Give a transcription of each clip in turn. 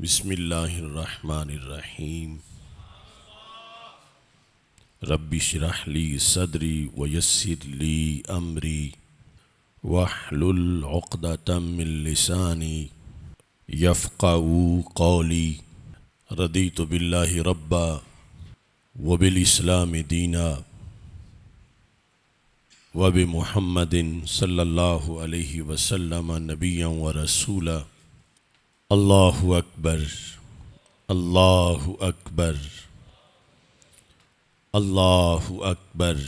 बसमीम रबी शराहली सदरी वयसरली अमरी वाहलतमिलसानी यफ़ाऊ कौली रदी तो बिल्ला रब्बा वबिलस्लाम दीना वब महमदिन सल्लल्लाहु अलैहि वसल्लम नबिया व रसूला अल्लाह अकबर अल्लाह अकबर अल्लाह अकबर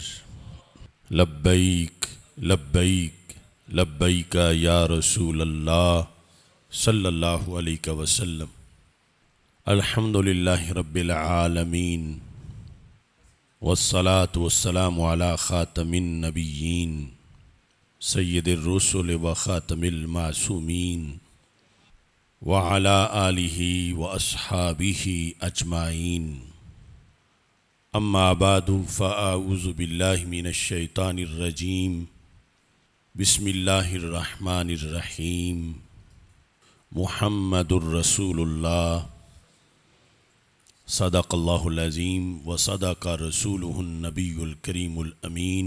लब्बैक लब्बैक लब्बैक या रसूल अल्लाह सल्लल्लाहु अलैहि वसल्लम अल्हम्दुलिल्लाह रब्बिल आलमीन वस्सलात वस्सलाम अला खातमिन नबीयीन सैयद रसूल व खातमिल मासूमीन वाला आलि व असहाबी अजमाइन अम्माबाद फ़ाउज़बिल्लिमिनशैतानरजीम बसमीम महमदरसूल्ला सदक़ल्लाज़ीम व सदक रसूल नबीकरीमीन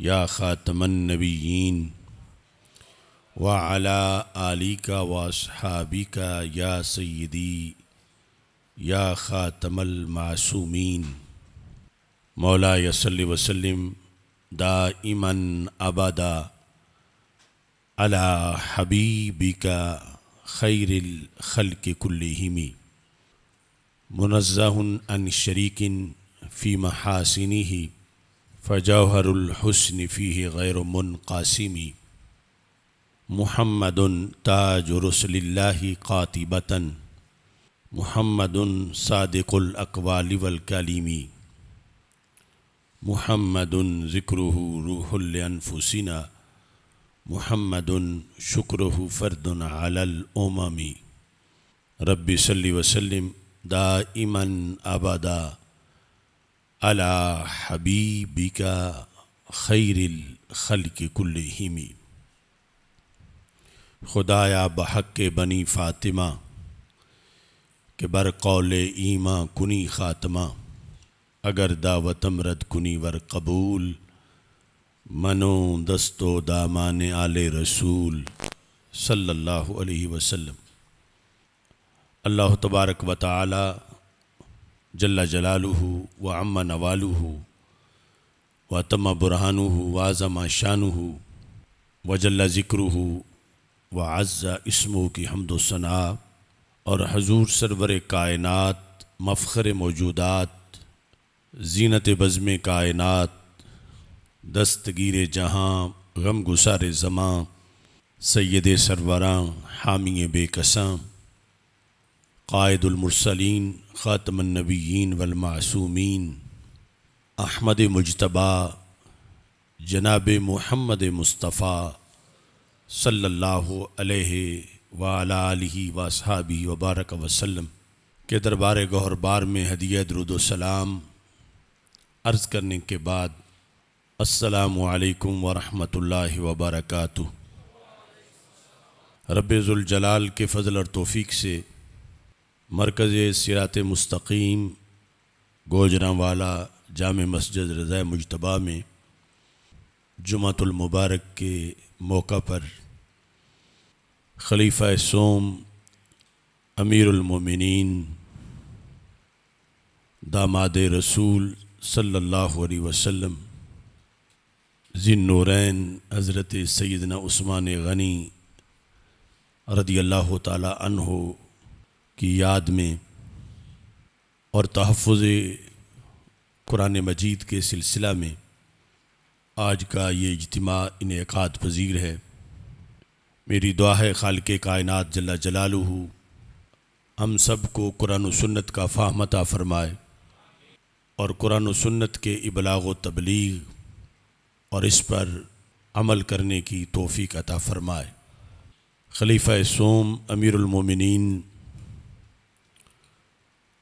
या ख़ातमनबीन वाला आली का वासहाबी का या सैदी या ख़ातमल मासूमीन मौला यसल्ल वसलम दा इमन अबादा अला हबीबी का खैरिल खल के कुल्लिमी मुनज़न अन शरीकिन फ़ी महासिनी ही फ़जौहरहसन फ़ी गैर मुनकासमी महमद ताज रसल्ला कातिबता महमद सादक़ुलकवाल वलकलीमी महमद ज़िक्र रूहलफुसिना महमद शुक्र फ़र्दन अलमी रबी सल्ली वसलम दाइमन अबदा अला हबीबिका खैरिल खल के कुल हिमी खुदाया बहक के बनी फ़ातिमा के बर कौल ईमा कुनी ख़ातमा अगर दावतम रद कुनी वर कबूल मनो दस्तो दामान आल रसूल सल्लल्लाहु अलैहि वसल्लम अल्लाह तबारक व जल्ला जलालू व अम्मा नवालू व तमा बुरहानू व आज़मा शानू व जल्ला ज़िक्रू व आज़ा इसमों की हमदोसना और हजूर सरवर कायनत मफ़र मौजूदात जीनत बज़म कायनत दस्तगीर जहाँ गम गुसार जमां सैद सरवरा हामी बेकसां कायदुलमरसलिन ख़ातमनबीन वलमासूमीन अहमद मुजतबा जनाब मोहम्मद मुस्तफ़ा सल्लल्लाहु अलैहि वाली वसहाबी वबारक वसलम के दरबार गौहरबार में हदिया दरुदोसलाम अर्ज़ करने के बाद असलकम वरहमल वबरक रबलाल के फ़जल और तोफ़ी से मरकज़ सिरात मुस्तकीम गोजरावाला जाम मस्जिद रज़ा मुशतबा में जुमतुलमबारक के मौका पर खलीफा सोम अमीरमिन दामाद रसूल सल्लल्लाहु अलैहि वसल्लम हज़रत सैदना उस्मान गनी रदी अल्लाह ताला अनहो की याद में और तहफ़ कुरान मजीद के सिलसिला में आज का ये इजतमा इनका पज़ीर है मेरी दुआ है खाल के कायनत जला जलालू हम सब को कुरान सन्नत का फाहमता फ़रमाए और कुरान सन्नत के इबलाग तबलीग और इस पर अमल करने की तोफ़ी अता फ़रमाए खलीफ़ सोम अमीरमिन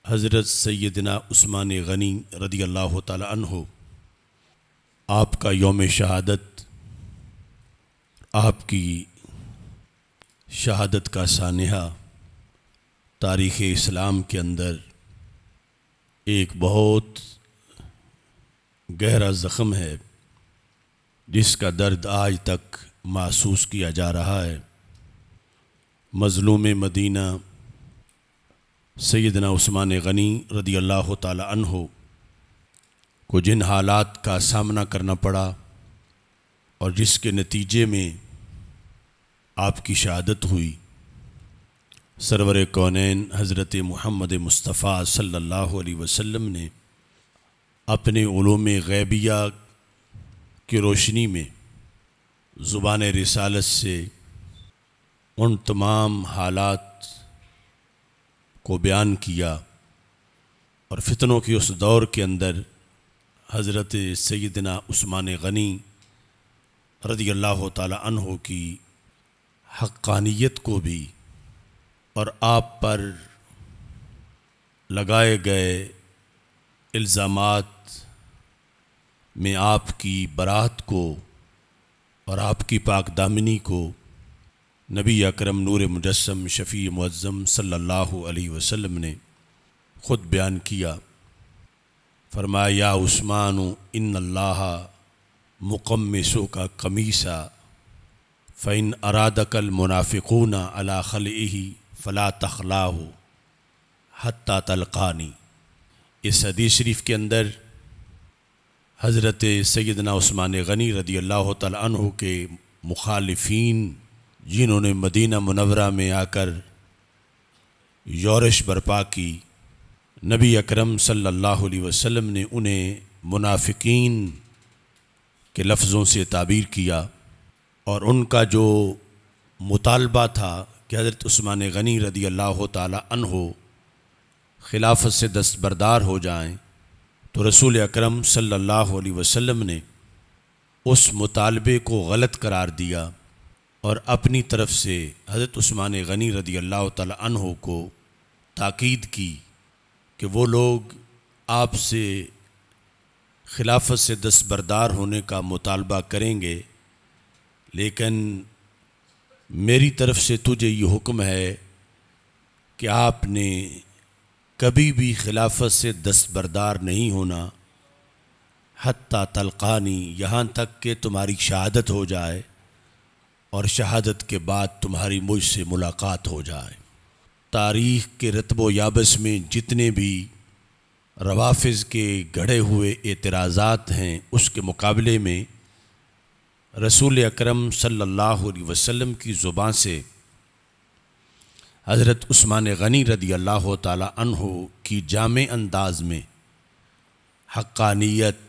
हज़रत सैदना स्मान गनी रदी अल्लाह तहो आपका योम शहादत आपकी शहादत का सानहा तारीख़ इस्लाम के अंदर एक बहुत गहरा ज़ख़म है जिसका दर्द आज तक महसूस किया जा रहा है मज़लूम मदीना सैदना उस्मान गनी रदी अल्लाह हो को जिन हालात का सामना करना पड़ा और जिसके नतीजे में आपकी शहादत हुई सरवर कौनैन हज़रत महमद मुस्तफ़ा सल्लल्लाहु अलैहि वसल्लम ने अपने ओलोम गैबिया की रोशनी में ज़ुबान रिसालत से उन तमाम हालात को बयान किया और फितनों के उस दौर के अंदर हज़रत सैदना उस्मान गनी रदी अल्लाह तहों की हक्कानियत को भी और आप पर लगाए गए इल्ज़ाम में आपकी बरात को और आपकी पाकदामिनी को नबी अकरम नूर मुजस्म शफ़ी मुज़म सल्लल्लाहु अलैहि वसल्लम ने ख़ुद बयान किया फरमाया उस्मान इन अल्लाह मुकम्मसों का कमीसा फ़ैन अरादकल मुनाफिकून अला खल फ़ला तखला हो हती तलकानी इस हदीस शरीफ के अंदर हज़रत सैदना उस्मान गनी रदी अल्लाह तु के मुखालफी जिन्होंने मदीना मुनवरा में आकर यौरश बरपा की नबी अकरम सल्लल्लाहु अलैहि वसल्लम ने उन्हें मुनाफिकीन के लफ्ज़ों से ताबीर किया और उनका जो मुतालबा था कि हज़रत उस्मान गनी रदी अल्लाह तन हो खिलाफत से दस्तबरदार हो जाएं तो रसूल अकरम सल्लल्लाहु अलैहि वसल्लम ने उस मुतालबे को गलत करार दिया और अपनी तरफ से हज़रत उस्मान गनी रदी अल्लाह तहों को ताक़द की कि वो लोग आपसे खिलाफत से दस्बरदार होने का मुतालबा करेंगे लेकिन मेरी तरफ से तुझे ये हुक्म है कि आपने कभी भी खिलाफत से दस्तबरदार नहीं होना हती तलकानी यहाँ तक कि तुम्हारी शहादत हो जाए और शहादत के बाद तुम्हारी मुझसे मुलाकात हो जाए तारीख़ के रतब याबस में जितने भी रवाफ़ के गढ़े हुए एतराज़ात हैं उसके मुकाबले में रसूल अकरम सल्लल्लाहु अलैहि वसल्लम की ज़ुबान से हज़रत उस्मान गनी रदी अल्लाह तहो की जाम अंदाज में हक्कानियत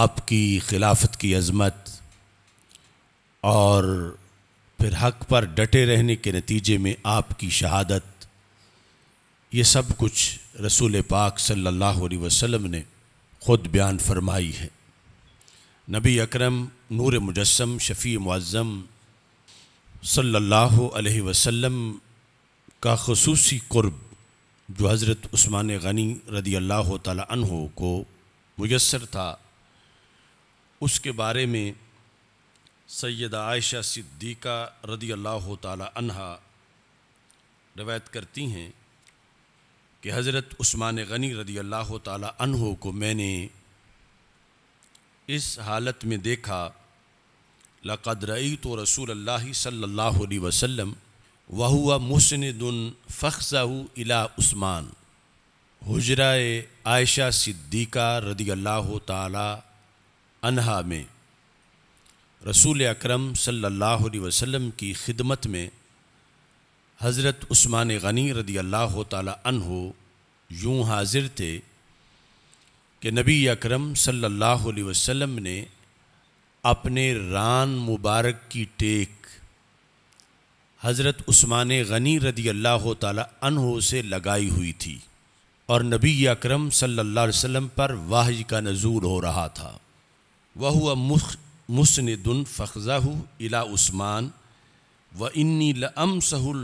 आपकी खिलाफत की अज़मत और फिर हक पर डटे रहने के नतीजे में आपकी शहादत ये सब कुछ रसूल पाक सल्लल्लाहु अलैहि वसल्लम ने ख़ुद बयान फरमाई है नबी अकरम नूर मुजस्म शफ़ी मुआज़म सल्लल्लाहु अलैहि वसल्लम का खसूसी क़ुर्ब जो हज़रत उस्मान गनी रदी अल्लाह तन को मैसर था उसके बारे में सैद आयशा सिद्दीक़ा रदी अल्लाह तहा रवायत करती हैं कि हज़रत ऊस्मान गनी रदी अल्लाह तहों को मैंने इस हालत में देखा लकदरई तो रसूल अल्लाह सल्ला वसम वह हुआ मुसनदन फ़खसाऊ इला उस्मान हजरा आयशा सिद्दीक़ा रदी अल्लाह तहा में रसूल अकरम सल्लल्लाहु अलैहि वसल्लम की खिदमत में हज़रत उस्मान गनी रदी अल्लाह तहो यूँ हाजिर थे कि नबी अकरम सल्लल्लाहु अलैहि वसल्लम ने अपने रान मुबारक की टेक हज़रत उस्मान गनी रदी अल्लाह तहो से लगाई हुई थी और नबी अकरम सल्लल्लाहु अलैहि वसल्लम पर वाहि का नजूर हो रहा था वह हुआ मुख मुस्दन फ़ाहू इला उस्मान व इन्नी लम सहुल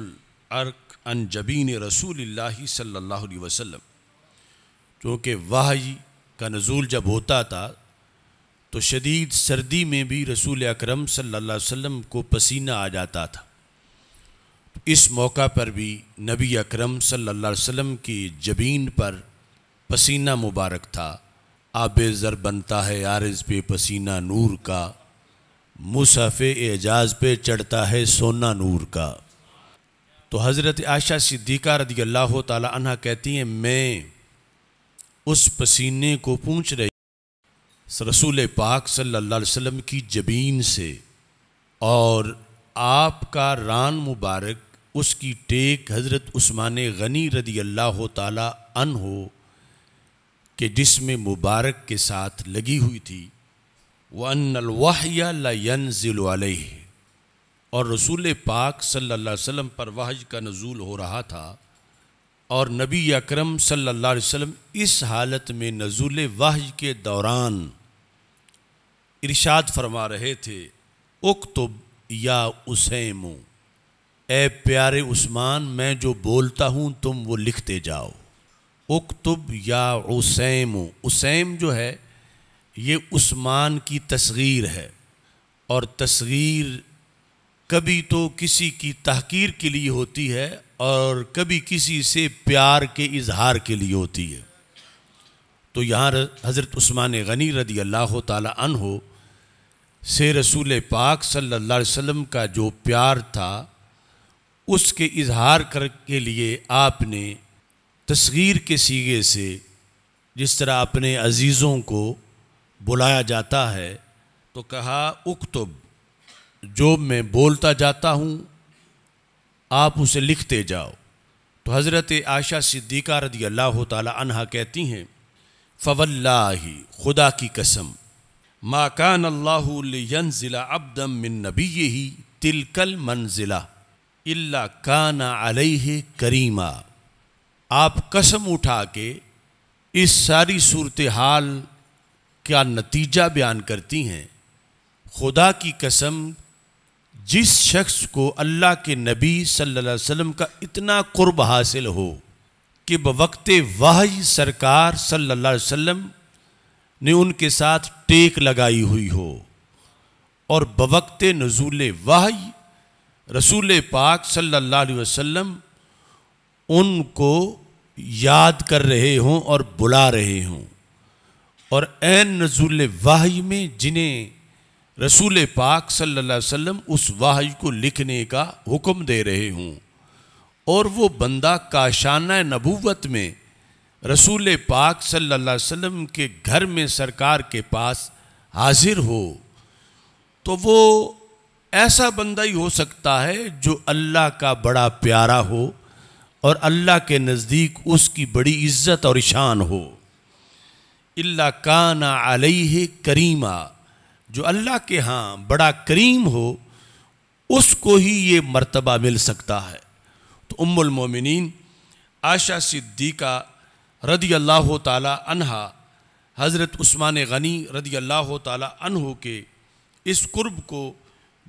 अर्क अन जबीन रसूल सल्ला वसम क्योंकि वाह का नज़ूल जब होता था तो शदीद सर्दी में भी रसूल अक्रम सल्ला वसम को पसीना आ जाता था इस मौका पर भी नबी अकरम सल्ला वसम की जबीन पर पसीना मुबारक था आब ज़र बनता है आरज़ पे पसीना नूर का मुसाफ़ एजाज पे चढ़ता है सोना नूर का तो हज़रत आशा सिद्दीक़ा रदी अल्लाह तह कहती हैं मैं उस पसीने को पूछ रही रसूल पाक सल्ला वसम की जबीन से और आपका रान मुबारक उसकी टेक हज़रत उस्मान गनी रदी अल्लाह तन हो कि जिसमें मुबारक के साथ लगी हुई थी वनवाहियाल और रसूल पाक सल्ला अलैहि पर वहज का नज़ूल हो रहा था और नबी अकरम सल्लल्लाहु अलैहि इस हालत में नज़ूल वाहज के दौरान इरशाद फरमा रहे थे उकतुब या उसैमू ए प्यारे उस्मान मैं जो बोलता हूँ तुम वो लिखते जाओ उकतुब या उसैम उसैम जो है ये उस्मान की तस्गीर है और तस्गीर कभी तो किसी की तहकीर के लिए होती है और कभी किसी से प्यार के इजहार के लिए होती है तो यहाँ हज़रत उस्मान गनी रदी अल्लाह तन हो से रसूल पाक सल्लल्लाहु अलैहि वसल्लम का जो प्यार था उसके इजहार कर के लिए आपने तस्गीर के सीगे से जिस तरह अपने अज़ीज़ों को बुलाया जाता है तो कहा उकतुब जो मैं बोलता जाता हूँ आप उसे लिखते जाओ तो हज़रत आशा सिद्दीक़ा रदी अल्लाह तहा कहती हैं फ़वल्ला खुदा की कसम माकान अल्लाहन ज़िला अबदम मिन नबी ही तिलकल मंजिला इल्ला काना अलह करीमा आप कसम उठा के इस सारी सूरत हाल का नतीजा बयान करती हैं खुदा की कसम जिस शख्स को अल्लाह के नबी सल्लल्लाहु अलैहि वसल्लम का इतना कुर्ब हासिल हो कि बवक्त वाही सरकार सल्लल्लाहु अलैहि वसल्लम ने उनके साथ टेक लगाई हुई हो और बवक्त नजूल वाही रसूल पाक सल्लल्लाहु अलैहि वसल्लम उनको याद कर रहे हों और बुला रहे हों और एन नजूल वाही में जिन्हें रसूल पाक सल्लल्लाहु अलैहि वसल्लम उस वाही को लिखने का हुक्म दे रहे हों और वो बंदा काशाना नबूवत में रसूल पाक सल्लल्लाहु अलैहि वसल्लम के घर में सरकार के पास हाजिर हो तो वो ऐसा बंदा ही हो सकता है जो अल्लाह का बड़ा प्यारा हो और अल्लाह के नज़दीक उसकी बड़ी इज्जत और शान हो अल्ला काना आलह करीमा जो अल्लाह के यहाँ बड़ा करीम हो उसको ही ये मर्तबा मिल सकता है तो उम्मुलमोमिन आशा सिद्दीका रदी अल्लाह तहा हज़रत उस्मान गनी रदी अल्लाह तहों के इस कुर्ब को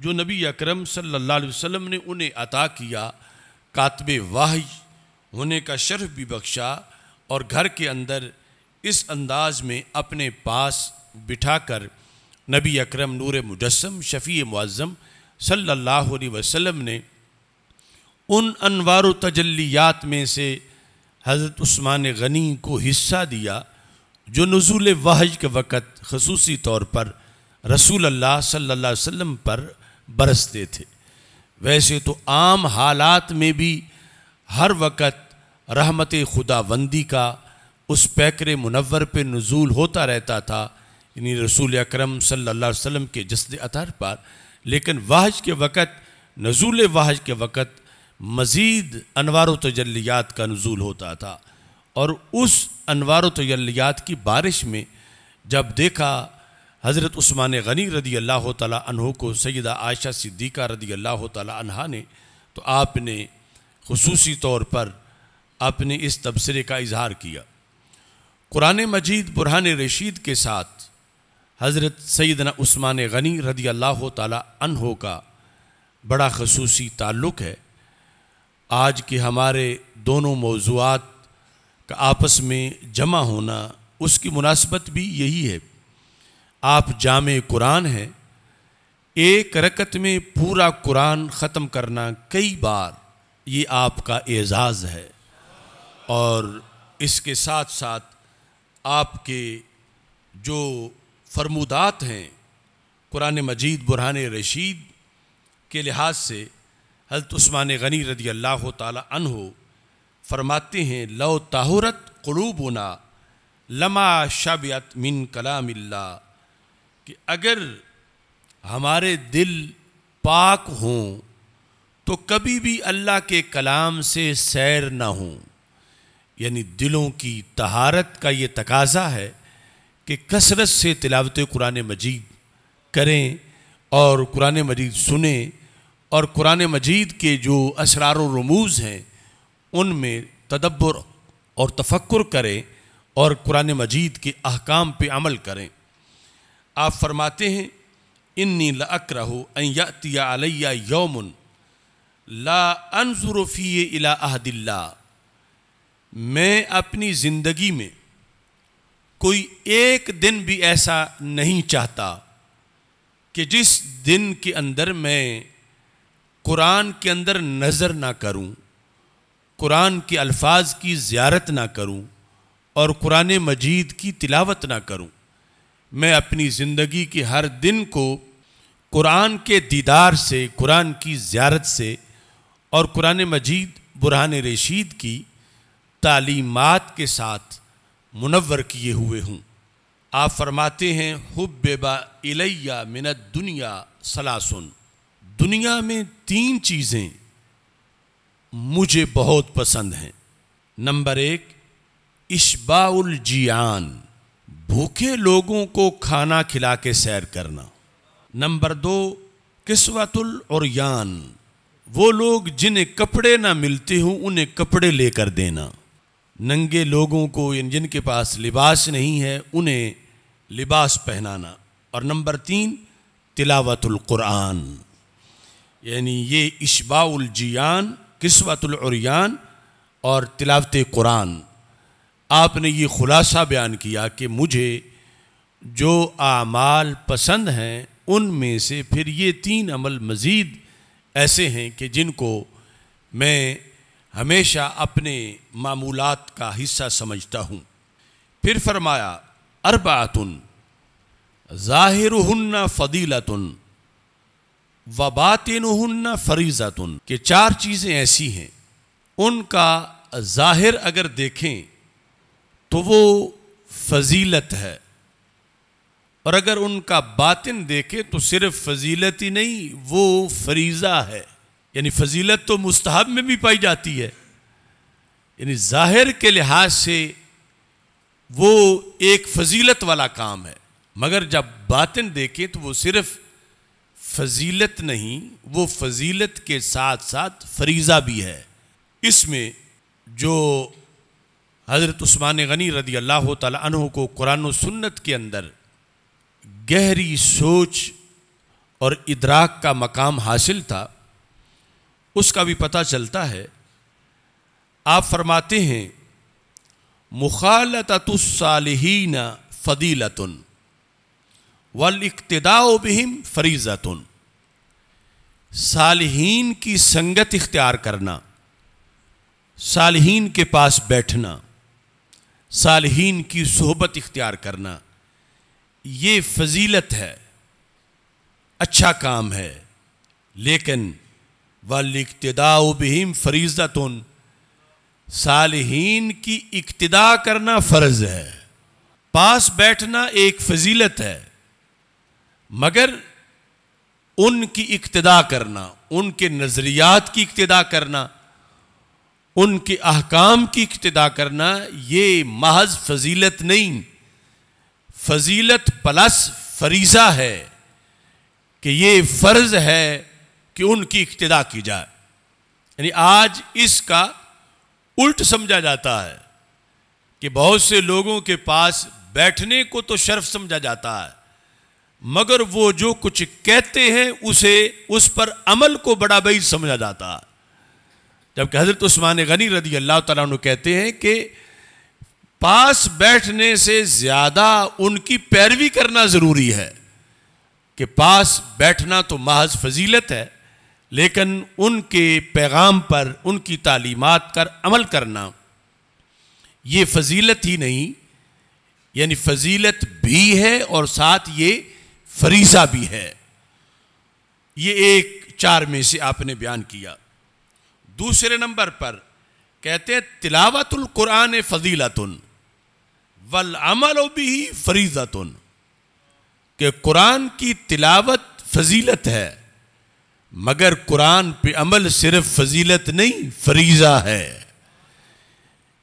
जो नबी अकरम सल्लल्लाहु अलैहि वसल्लम ने उन्हें अता किया कातब वाही होने का शर्फ भी बख्शा और घर के अंदर इस अंदाज में अपने पास बिठा कर नबी अकरम नूर मुजस्म शफ़ी मुज़म सल्लल्लाहु अलैहि वसल्लम ने उन अनवार तजलियात में से हज़रत उस्मान गनी को हिस्सा दिया जो नज़ुल वाहज के वक़्त खसूसी तौर पर रसूल अल्लाह सल्ला वम पर बरसते थे वैसे तो आम हालात में भी हर वक़्त रहमत खुदाबंदी का उस पैकर मुनवर पे नज़ूल होता रहता था इन रसूल अक्रम सल्ला वसम के जसद अतर पर लेकिन वाहज के वक़्त नजूल वाहज के वक़्त मज़ीद अनवार तजलियात का नजूल होता था और उस अनवार तजलियात की बारिश में जब देखा हज़रत उस्मान गनी रदी अल्लाह तहों को सैदा आयशा सिद्दीक़ा रदी अल्लाह तह ने तो आपने खसूसी तौर पर अपने इस तबसरे का इजहार किया कुरान मजीद बुरहान रशीद के साथ हज़रत सैदना उस्मान गनी रदी अल्लाह तहो का बड़ा खसूसी ताल्लुक़ है आज के हमारे दोनों मौजूद का आपस में जमा होना उसकी मुनासबत भी यही है आप जाम कुरान हैं एक रकत में पूरा कुरान ख़त्म करना कई बार ये आपका एज़ाज़ है और इसके साथ साथ आपके जो फरमुदात हैं कुरान मजीद बुरहान रशीद के लिहाज से हजरत उस्मान गनी रदी अल्लाह हो फरमाते हैं लो ताहरत कलूबना लमा शबियत मिन कलाम कि अगर हमारे दिल पाक हों तो कभी भी अल्लाह के कलाम से सैर ना हों यानी दिलों की तहारत का ये तकाजा है कि कसरत से तिलावत कुरान मजीद करें और कुरान मजीद सुने और कुरान मजीद के जो असरार रमूज़ हैं उनमें तदब्बर और तफक्र करें और कुरान मजीद के अहकाम पे अमल करें आप फरमाते हैं इन्नी रहो अतिया अलैया यौमन ला अनसुरफ़ी अला अहदिल्ला मैं अपनी ज़िंदगी में कोई एक दिन भी ऐसा नहीं चाहता कि जिस दिन के अंदर मैं कुरान के अंदर नज़र ना करूं, कुरान के अल्फाज की ज़्यारत ना करूं और कुरान मजीद की तिलावत ना करूं। मैं अपनी ज़िंदगी के हर दिन को कुरान के दीदार से कुरान की ज़्यारत से और कुरान मजीद बुरहान रशीद की तालीमत के साथ मुनवर किए हुए हूँ आप फरमाते हैं हुबेबा इलैया मिनत दुनिया सलासुन दुनिया में तीन चीज़ें मुझे बहुत पसंद हैं नंबर एक इशबाउल जियान भूखे लोगों को खाना खिला के सैर करना नंबर दो किस्वतुल यान वो लोग जिन्हें कपड़े ना मिलते हों उन्हें कपड़े लेकर देना नंगे लोगों को जिनके पास लिबास नहीं है उन्हें लिबास पहनाना और नंबर तीन कुरान यानी ये किस्वतुल किस्वतुलरियान और तिलावत कुरान आपने ये ख़ुलासा बयान किया कि मुझे जो आमाल पसंद हैं उनमें से फिर ये तीन अमल मज़ीद ऐसे हैं कि जिनको मैं हमेशा अपने मामूलात का हिस्सा समझता हूँ फिर फरमाया अरबातन व बातिन वबातिनहन्ना फरीज़ातुन के चार चीज़ें ऐसी हैं उनका ज़ाहिर अगर देखें तो वो फजीलत है और अगर उनका बातिन देखें तो सिर्फ फजीलत ही नहीं वो फरीज़ा है यानी फजीलत तो मुस्तहब में भी पाई जाती है यानी ज़ाहिर के लिहाज से वो एक फजीलत वाला काम है मगर जब बातिन देखें तो वो सिर्फ फजीलत नहीं वो फजीलत के साथ साथ फरीज़ा भी है इसमें जो हज़रत उस्मान गनी रदी अल्लाह तह को कुरान सुन्नत के अंदर गहरी सोच और इदराक का मकाम हासिल था उसका भी पता चलता है आप फरमाते हैं मुखालतुसालहीन फ़दीलतन वल इकतदाओ बहम फरीज़तन सालहीन की संगत इख्तियार करना सालहीन के पास बैठना सालहीन की सोहबत इख्तियार करना ये फजीलत है अच्छा काम है लेकिन वलिकतदाउ फरीजा फरीज़तन सालहीन की इकतदा करना फ़र्ज है पास बैठना एक फजीलत है मगर उनकी इकतदा करना उनके नज़रियात की इकतदा करना उनके अहकाम की इकतदा करना ये महज फजीलत नहीं फजीलत प्लस फरीज़ा है कि ये फ़र्ज़ है कि उनकी इक्तदा की जाए यानी आज इसका उल्ट समझा जाता है कि बहुत से लोगों के पास बैठने को तो शर्फ समझा जाता है मगर वो जो कुछ कहते हैं उसे उस पर अमल को बड़ा बई समझा जाता है जबकि हजरत उस्मान गनी रदी अल्लाह तु कहते हैं कि पास बैठने से ज़्यादा उनकी पैरवी करना ज़रूरी है कि पास बैठना तो महज फजीलत है लेकिन उनके पैगाम पर उनकी तालीमत कर अमल करना ये फजीलत ही नहीं यानी फजीलत भी है और साथ ये फरीसा भी है ये एक चार में से आपने बयान किया दूसरे नंबर पर कहते हैं तिलावतुल कुरान फजीलतन वल अमल भी फरीजतन के कुरान की तिलावत फजीलत है मगर कुरान पे अमल सिर्फ फजीलत नहीं फरीज़ा है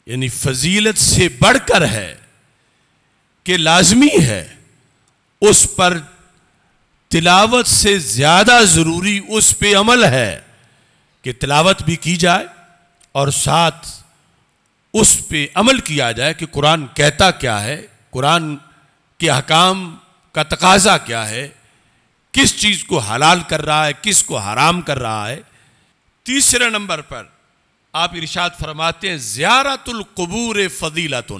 यानी फजीलत से बढ़कर है कि लाजमी है उस पर तिलावत से ज़्यादा ज़रूरी उस पे अमल है कि तिलावत भी की जाए और साथ उस पे अमल किया जाए कि कुरान कहता क्या है कुरान के हकाम का तकाजा क्या है किस चीज़ को हलाल कर रहा है किस को हराम कर रहा है तीसरे नंबर पर आप इरशाद फरमाते हैं ज़्यारतुल कबूर फजीलत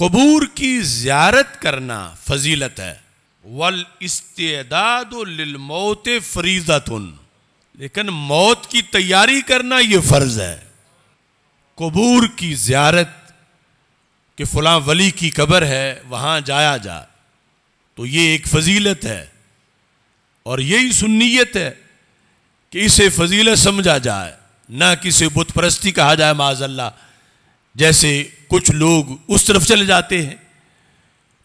कबूर की ज़्यारत करना फजीलत है वल इस्तेदादमौत फरीजत लेकिन मौत की तैयारी करना यह फ़र्ज़ है कबूर की ज़्यारत के फ़लाँ वली की कबर है वहां जाया जा तो ये एक फजीलत है और यही सुन्नीयत है कि इसे फजीलत समझा जाए ना किसे बुतप्रस्ती बुत परस्ती कहा जाए माजल्ला जैसे कुछ लोग उस तरफ चले जाते हैं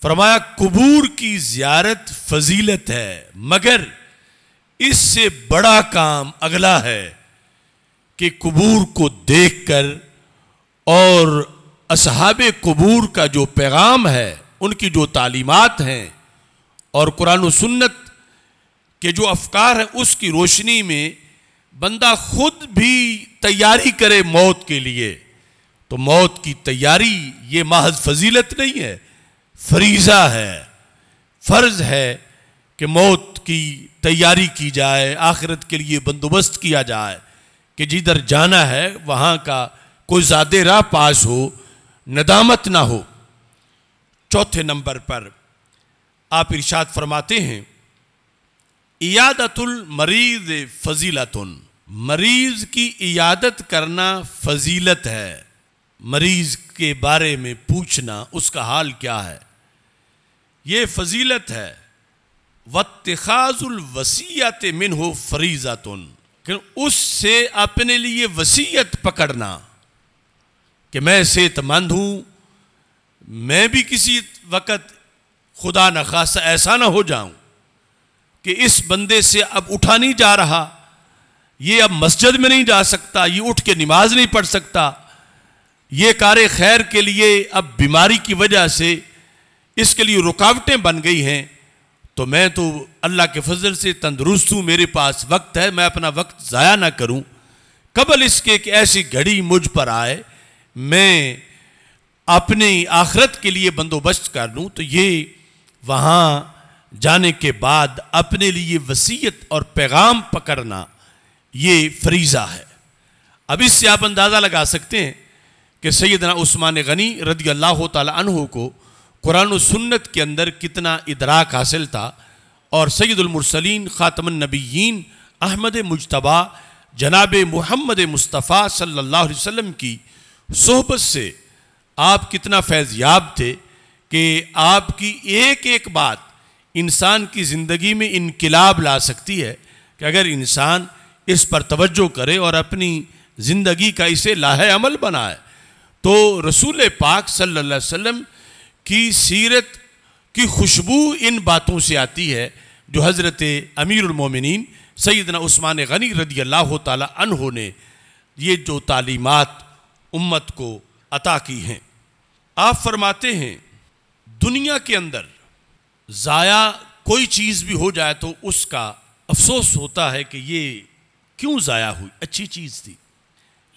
फरमाया कबूर की जियारत फजीलत है मगर इससे बड़ा काम अगला है कि कबूर को देखकर और असहाब कबूर का जो पैगाम है उनकी जो तालीमत हैं और कुरान सुन्नत कि जो अफकार है उसकी रोशनी में बंदा खुद भी तैयारी करे मौत के लिए तो मौत की तैयारी ये महज फजीलत नहीं है फरीज़ा है फ़र्ज़ है कि मौत की तैयारी की जाए आखिरत के लिए बंदोबस्त किया जाए कि जिधर जाना है वहाँ का कोई ज़्यादा राह पास हो नदामत ना हो चौथे नंबर पर आप इर्शाद फरमाते हैं इयादतुल मरीज फजीलतुन मरीज की इयादत करना फजीलत है मरीज के बारे में पूछना उसका हाल क्या है ये फजीलत है वतखाजुल वसीयत मिन हो फरीजातुन उससे अपने लिए वसीयत पकड़ना कि मैं सेहतमंद हूं मैं भी किसी वक़्त खुदा न खासा ऐसा ना हो जाऊं कि इस बंदे से अब उठा नहीं जा रहा ये अब मस्जिद में नहीं जा सकता ये उठ के नमाज नहीं पढ़ सकता ये कार खैर के लिए अब बीमारी की वजह से इसके लिए रुकावटें बन गई हैं तो मैं तो अल्लाह के फजल से तंदुरुस्त हूँ मेरे पास वक्त है मैं अपना वक्त ज़ाया ना करूँ कबल इसके एक ऐसी घड़ी मुझ पर आए मैं अपनी आखरत के लिए बंदोबस्त कर लूँ तो ये वहाँ जाने के बाद अपने लिए वसीयत और पैगाम पकड़ना ये फरीज़ा है अब इससे आप अंदाज़ा लगा सकते हैं कि सैदना उस्मान गनी रदी अल्लाह तहु को कुरान सुन्नत के अंदर कितना इदराक हासिल था और सैदुलमरसलिन ख़ातमन नबीन अहमद मुशतबा जनाब महमद मुस्तफ़ा सल्ला वसम की सोहबत से आप कितना फैज़ याब थे कि आपकी एक एक बात इंसान की ज़िंदगी में इनकलाब ला सकती है कि अगर इंसान इस पर तवज्जो करे और अपनी ज़िंदगी का इसे लाह अमल बनाए तो रसूल पाक सल्लल्लाहु अलैहि वसल्लम की सीरत की खुशबू इन बातों से आती है जो हज़रत अमीरमिन सैदना उस्मान गनी रदी अल्लाह तहों ने ये जो तालीमत उम्मत को अता की हैं आप फरमाते हैं दुनिया के अंदर ज़ाया कोई चीज़ भी हो जाए तो उसका अफसोस होता है कि ये क्यों ज़ाया हुई अच्छी चीज़ थी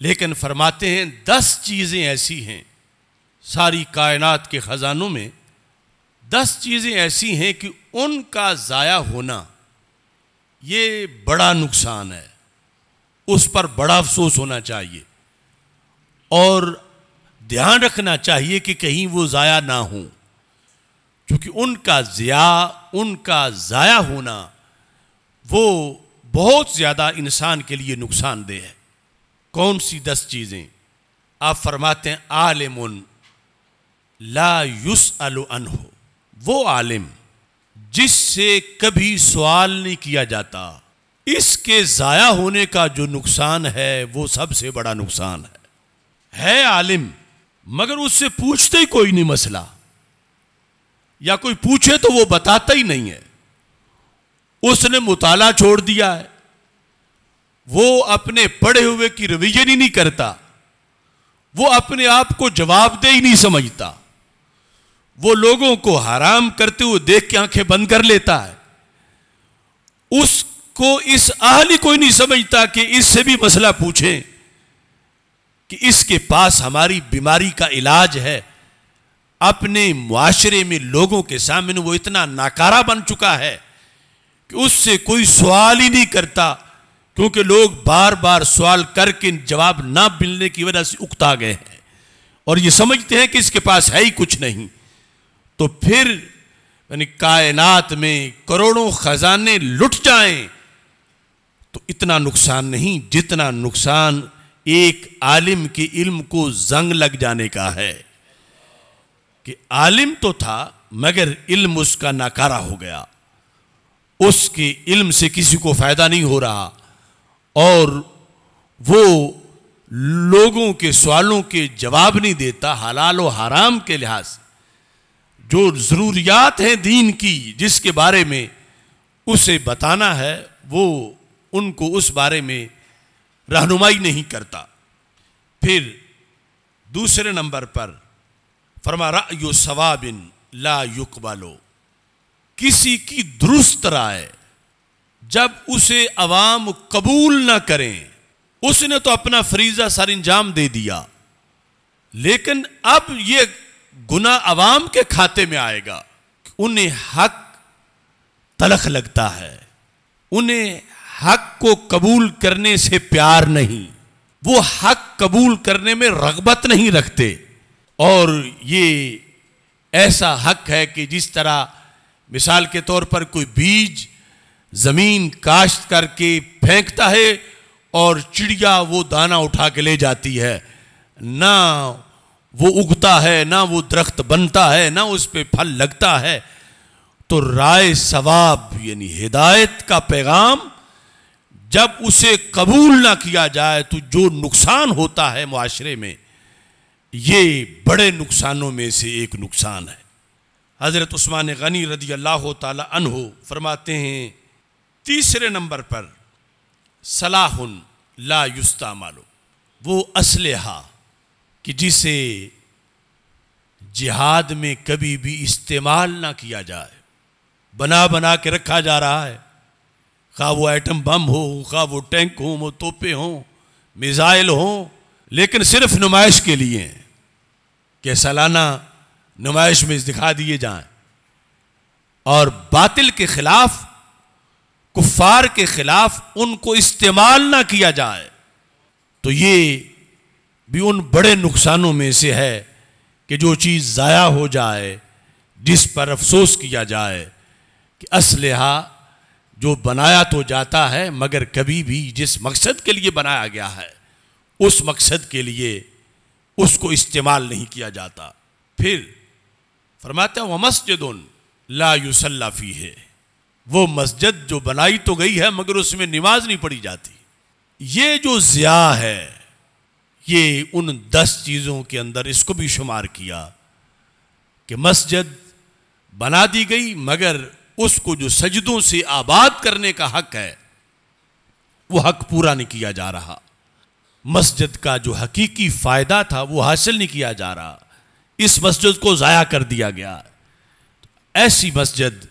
लेकिन फरमाते हैं दस चीज़ें ऐसी हैं सारी कायनात के ख़जानों में दस चीज़ें ऐसी हैं कि उनका ज़ाया होना ये बड़ा नुकसान है उस पर बड़ा अफसोस होना चाहिए और ध्यान रखना चाहिए कि कहीं वो ज़ाया ना हों क्योंकि उनका ज़िया उनका ज़ाया होना वो बहुत ज़्यादा इंसान के लिए नुकसानदेह है कौन सी दस चीज़ें आप फरमाते हैं आलिम ला युस अन हो वो आलिम जिससे कभी सवाल नहीं किया जाता इसके ज़ाया होने का जो नुकसान है वो सबसे बड़ा नुकसान है है आलिम मगर उससे पूछते ही कोई नहीं मसला या कोई पूछे तो वो बताता ही नहीं है उसने मुताला छोड़ दिया है वो अपने पढ़े हुए की रिविजन ही नहीं करता वो अपने आप को जवाबदेह ही नहीं समझता वो लोगों को हराम करते हुए देख के आंखें बंद कर लेता है उसको इस आहली कोई नहीं समझता कि इससे भी मसला पूछें कि इसके पास हमारी बीमारी का इलाज है अपने माशरे में लोगों के सामने वो इतना नाकारा बन चुका है कि उससे कोई सवाल ही नहीं करता क्योंकि लोग बार बार सवाल करके जवाब ना मिलने की वजह से उकता गए हैं और ये समझते हैं कि इसके पास है ही कुछ नहीं तो फिर यानी कायनात में करोड़ों खजाने लुट जाएं तो इतना नुकसान नहीं जितना नुकसान एक आलिम के इल्म को जंग लग जाने का है कि आलिम तो था मगर इल्म उसका नाकारा हो गया उसके इल्म से किसी को फ़ायदा नहीं हो रहा और वो लोगों के सवालों के जवाब नहीं देता हलाल और हराम के लिहाज जो ज़रूरियात हैं दीन की जिसके बारे में उसे बताना है वो उनको उस बारे में रहनुमाई नहीं करता फिर दूसरे नंबर पर फरमा रयु सवाबिन ला युकबालो किसी की दुरुस्त राय जब उसे अवाम कबूल ना करें उसने तो अपना फरीजा सर इंजाम दे दिया लेकिन अब ये गुना अवाम के खाते में आएगा उन्हें हक तलख लगता है उन्हें हक को कबूल करने से प्यार नहीं वो हक कबूल करने में रगबत नहीं रखते और ये ऐसा हक है कि जिस तरह मिसाल के तौर पर कोई बीज ज़मीन काश्त करके फेंकता है और चिड़िया वो दाना उठा के ले जाती है ना वो उगता है ना वो दरख्त बनता है ना उस पर फल लगता है तो राय सवाब यानी हिदायत का पैगाम जब उसे कबूल ना किया जाए तो जो नुकसान होता है माशरे में ये बड़े नुकसानों में से एक नुकसान है हज़रत उस्मान गनी रदी अल्लाह तहो फरमाते हैं तीसरे नंबर पर सलाहन ला युस्ता मालो वो असलहा कि जिसे जिहाद में कभी भी इस्तेमाल ना किया जाए बना बना के रखा जा रहा है खा वो एटम बम हो खा वो टैंक हो वो तोपे हों मिज़ाइल हों लेकिन सिर्फ नुमाइश के लिए हैं कि सालाना नुमाइश में दिखा दिए जाएं और बातिल के खिलाफ कुफार के खिलाफ उनको इस्तेमाल ना किया जाए तो ये भी उन बड़े नुकसानों में से है कि जो चीज़ ज़ाया हो जाए जिस पर अफसोस किया जाए कि असलहा जो बनाया तो जाता है मगर कभी भी जिस मकसद के लिए बनाया गया है उस मकसद के लिए उसको इस्तेमाल नहीं किया जाता फिर फरमाते वह मस्जिद ला यूसल्लाफ़ी है वो मस्जिद जो बनाई तो गई है मगर उसमें नमाज नहीं पढ़ी जाती ये जो ज़िया है ये उन दस चीज़ों के अंदर इसको भी शुमार किया कि मस्जिद बना दी गई मगर उसको जो सजदों से आबाद करने का हक है वो हक पूरा नहीं किया जा रहा मस्जिद का जो हकीकी फ़ायदा था वो हासिल नहीं किया जा रहा इस मस्जिद को ज़ाया कर दिया गया ऐसी मस्जिद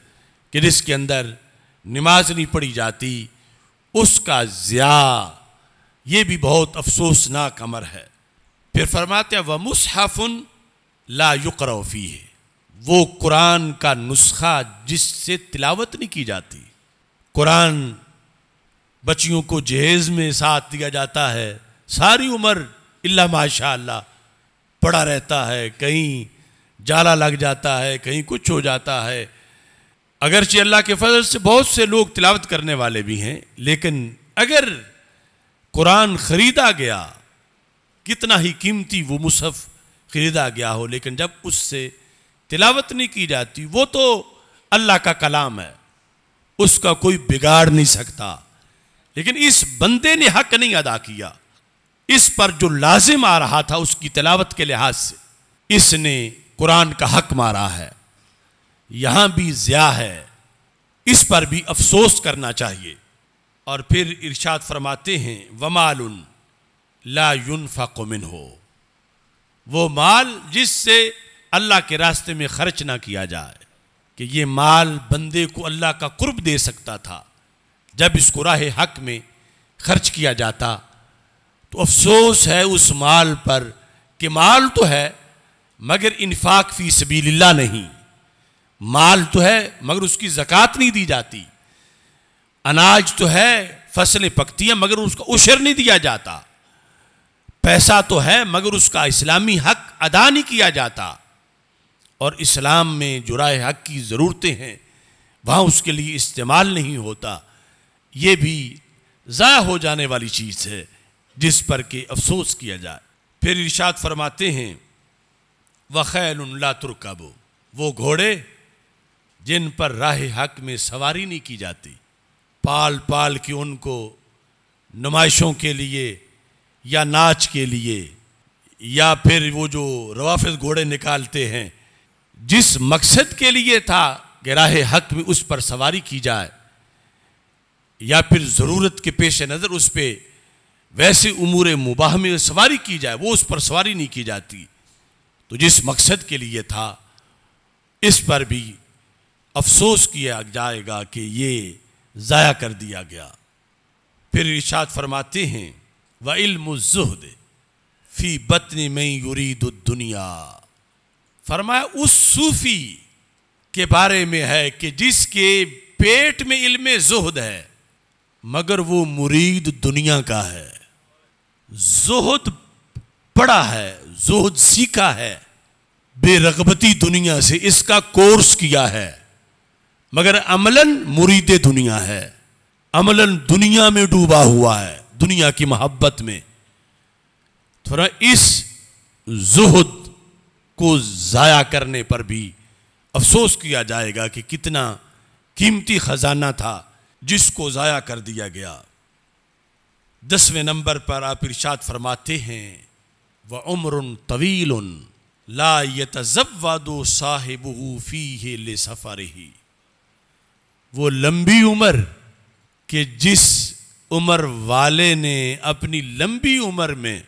कि जिसके अंदर नमाज नहीं पढ़ी जाती उसका ज़िया ये भी बहुत अफसोसनाक अमर है फिर फरमाते हैं वह मुसहफ़ुन ला युक्रफ़ी है वो कुरान का नुस्खा जिससे तिलावत नहीं की जाती कुरान बच्चियों को जहेज़ में साथ दिया जाता है सारी उम्र इल्ला माशा पड़ा रहता है कहीं जाला लग जाता है कहीं कुछ हो जाता है अगरचे अल्लाह के फजल से बहुत से लोग तिलावत करने वाले भी हैं लेकिन अगर कुरान ख़रीदा गया कितना ही कीमती वो मुसहफ ख़रीदा गया हो लेकिन जब उससे तिलावत नहीं की जाती वो तो अल्लाह का कलाम है उसका कोई बिगाड़ नहीं सकता लेकिन इस बंदे ने हक नहीं अदा किया इस पर जो लाजिम आ रहा था उसकी तलावत के लिहाज से इसने कुरान का हक मारा है यहां भी ज्या है इस पर भी अफसोस करना चाहिए और फिर इरशाद फरमाते हैं वमाल ला युन फाकोमिन हो वो माल जिससे अल्लाह के रास्ते में खर्च ना किया जाए कि ये माल बंदे को अल्लाह का कुर्ब दे सकता था जब इसको राह हक में खर्च किया जाता तो अफसोस है उस माल पर कि माल तो है मगर इन्फाक फ़ी सबील्ला नहीं माल तो है मगर उसकी जक़ात नहीं दी जाती अनाज तो है फसलें पकती हैं मगर उसका उशर नहीं दिया जाता पैसा तो है मगर उसका इस्लामी हक अदा नहीं किया जाता और इस्लाम में जुराए हक की ज़रूरतें हैं वहाँ उसके लिए इस्तेमाल नहीं होता ये भी ज़ाया हो जाने वाली चीज़ है जिस पर के अफसोस किया जाए फिर इर्शाद फरमाते हैं वखैल उनला तुरकबो वो घोड़े जिन पर राह हक में सवारी नहीं की जाती पाल पाल के उनको नुमाइशों के लिए या नाच के लिए या फिर वो जो रवाफिज घोड़े निकालते हैं जिस मकसद के लिए था कि राह हक में उस पर सवारी की जाए या फिर ज़रूरत के पेश नज़र उस पर वैसे उमूर मुबाह में सवारी की जाए वो उस पर सवारी नहीं की जाती तो जिस मकसद के लिए था इस पर भी अफसोस किया जाएगा कि ये ज़ाया कर दिया गया फिर इर्शाद फरमाते हैं व इल्मद फ़ी बतन में दुनिया फरमाया उस सूफ़ी के बारे में है कि जिसके पेट में इल्म जुहद है मगर वो मुरीद दुनिया का है जोहद पढ़ा है जोहद सीखा है बेरगबती दुनिया से इसका कोर्स किया है मगर अमलन मुरीद दुनिया है अमलन दुनिया में डूबा हुआ है दुनिया की मोहब्बत में थोड़ा इस जोहद को ज़ाया करने पर भी अफसोस किया जाएगा कि कितना कीमती ख़जाना था जिसको ज़ाया कर दिया गया दसवें नंबर पर आप इर्शाद फरमाते हैं व उम्र तवील ला यतजवादो साहिब फ़ी है ले सफ़र ही वो लंबी उम्र के जिस उम्र वाले ने अपनी लंबी उम्र में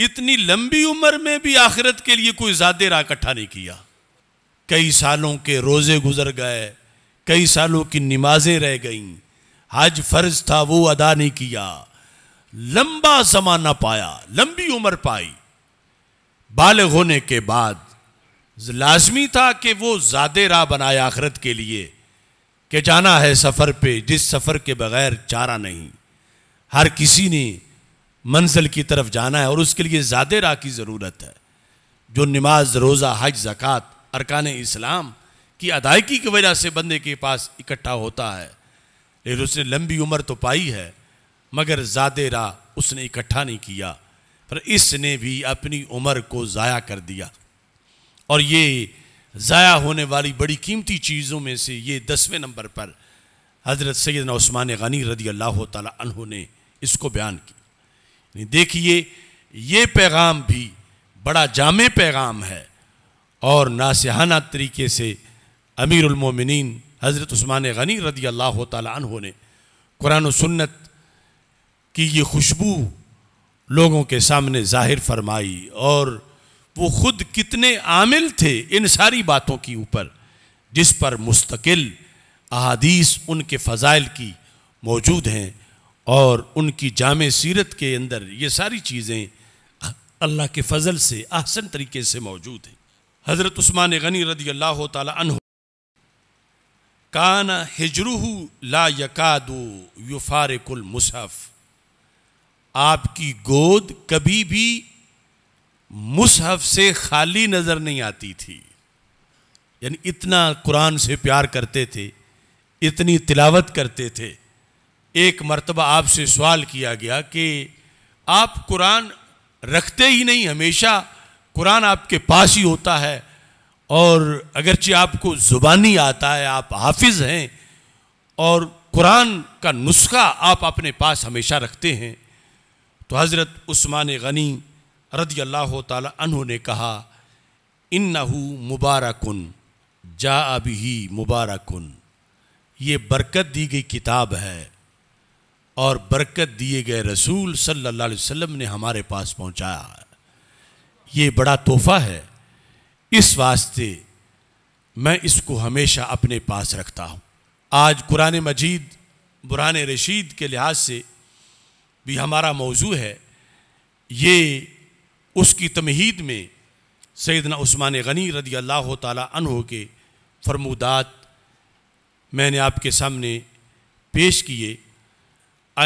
इतनी लंबी उम्र में भी आखिरत के लिए कोई ज़्यादा राह इकट्ठा नहीं किया कई सालों के रोज़े गुजर गए कई सालों की नमाजें रह गईं हज फर्ज था वो अदा नहीं किया लंबा जमाना पाया लंबी उम्र पाई बाल होने के बाद लाजमी था कि वो ज़्यादा राह बनाए आखरत के लिए कि जाना है सफ़र पे जिस सफ़र के बगैर चारा नहीं हर किसी ने मंजिल की तरफ जाना है और उसके लिए ज़्यादा राह की ज़रूरत है जो नमाज रोज़ा हज जक़ात अरकान इस्लाम की अदायगी की वजह से बंदे के पास इकट्ठा होता है लेकिन उसने लंबी उम्र तो पाई है मगर ज़्यादा राह उसने इकट्ठा नहीं किया पर इसने भी अपनी उम्र को ज़ाया कर दिया और ये ज़ाया होने वाली बड़ी कीमती चीज़ों में से ये दसवें नंबर पर हज़रत सैद उस्मान गनी रदी अल्लाह तहों ने इसको बयान किया देखिए ये पैगाम भी बड़ा जाम पैगाम है और नासहाना तरीके से अमीरमिन हज़रत स्स्मान गनी रदी अल्लाह तु ने कुरान सुन्नत की ये खुशबू लोगों के सामने ज़ाहिर फरमाई और वो ख़ुद कितने आमिल थे इन सारी बातों के ऊपर जिस पर मुस्तकिल अहादीस उनके फ़ज़ाइल की मौजूद हैं और उनकी जाम सीरत के अंदर ये सारी चीज़ें अल्लाह के फजल से आसन तरीके से मौजूद हैं हज़रत स्स्मान गनी रदी अल्लाह तह कान हिजरू ला यकादो युफारकुल मुसहफ़ आपकी गोद कभी भी मुसहफ से खाली नज़र नहीं आती थी यानी इतना कुरान से प्यार करते थे इतनी तिलावत करते थे एक मरतबा आपसे सवाल किया गया कि आप कुरान रखते ही नहीं हमेशा कुरान आपके पास ही होता है और अगरचे आपको ज़ुबानी आता है आप हाफिज़ हैं और कुरान का नुस्खा आप अपने पास हमेशा रखते हैं तो हज़रत उस्मान गनी रदी अल्लाह तहों ने कहा इन नहू मुबारकन जा ही मुबारकन ये बरकत दी गई किताब है और बरकत दिए गए रसूल सल्लल्लाहु अलैहि वसल्लम ने हमारे पास पहुंचाया ये बड़ा तोहफ़ा है इस वास्ते मैं इसको हमेशा अपने पास रखता हूँ आज कुरान मजीद बुरान रशीद के लिहाज से भी हमारा मौजू है ये उसकी तमहीद में सैदना उस्मान गनी रदी अल्लाह तहो के फरमूदात मैंने आपके सामने पेश किए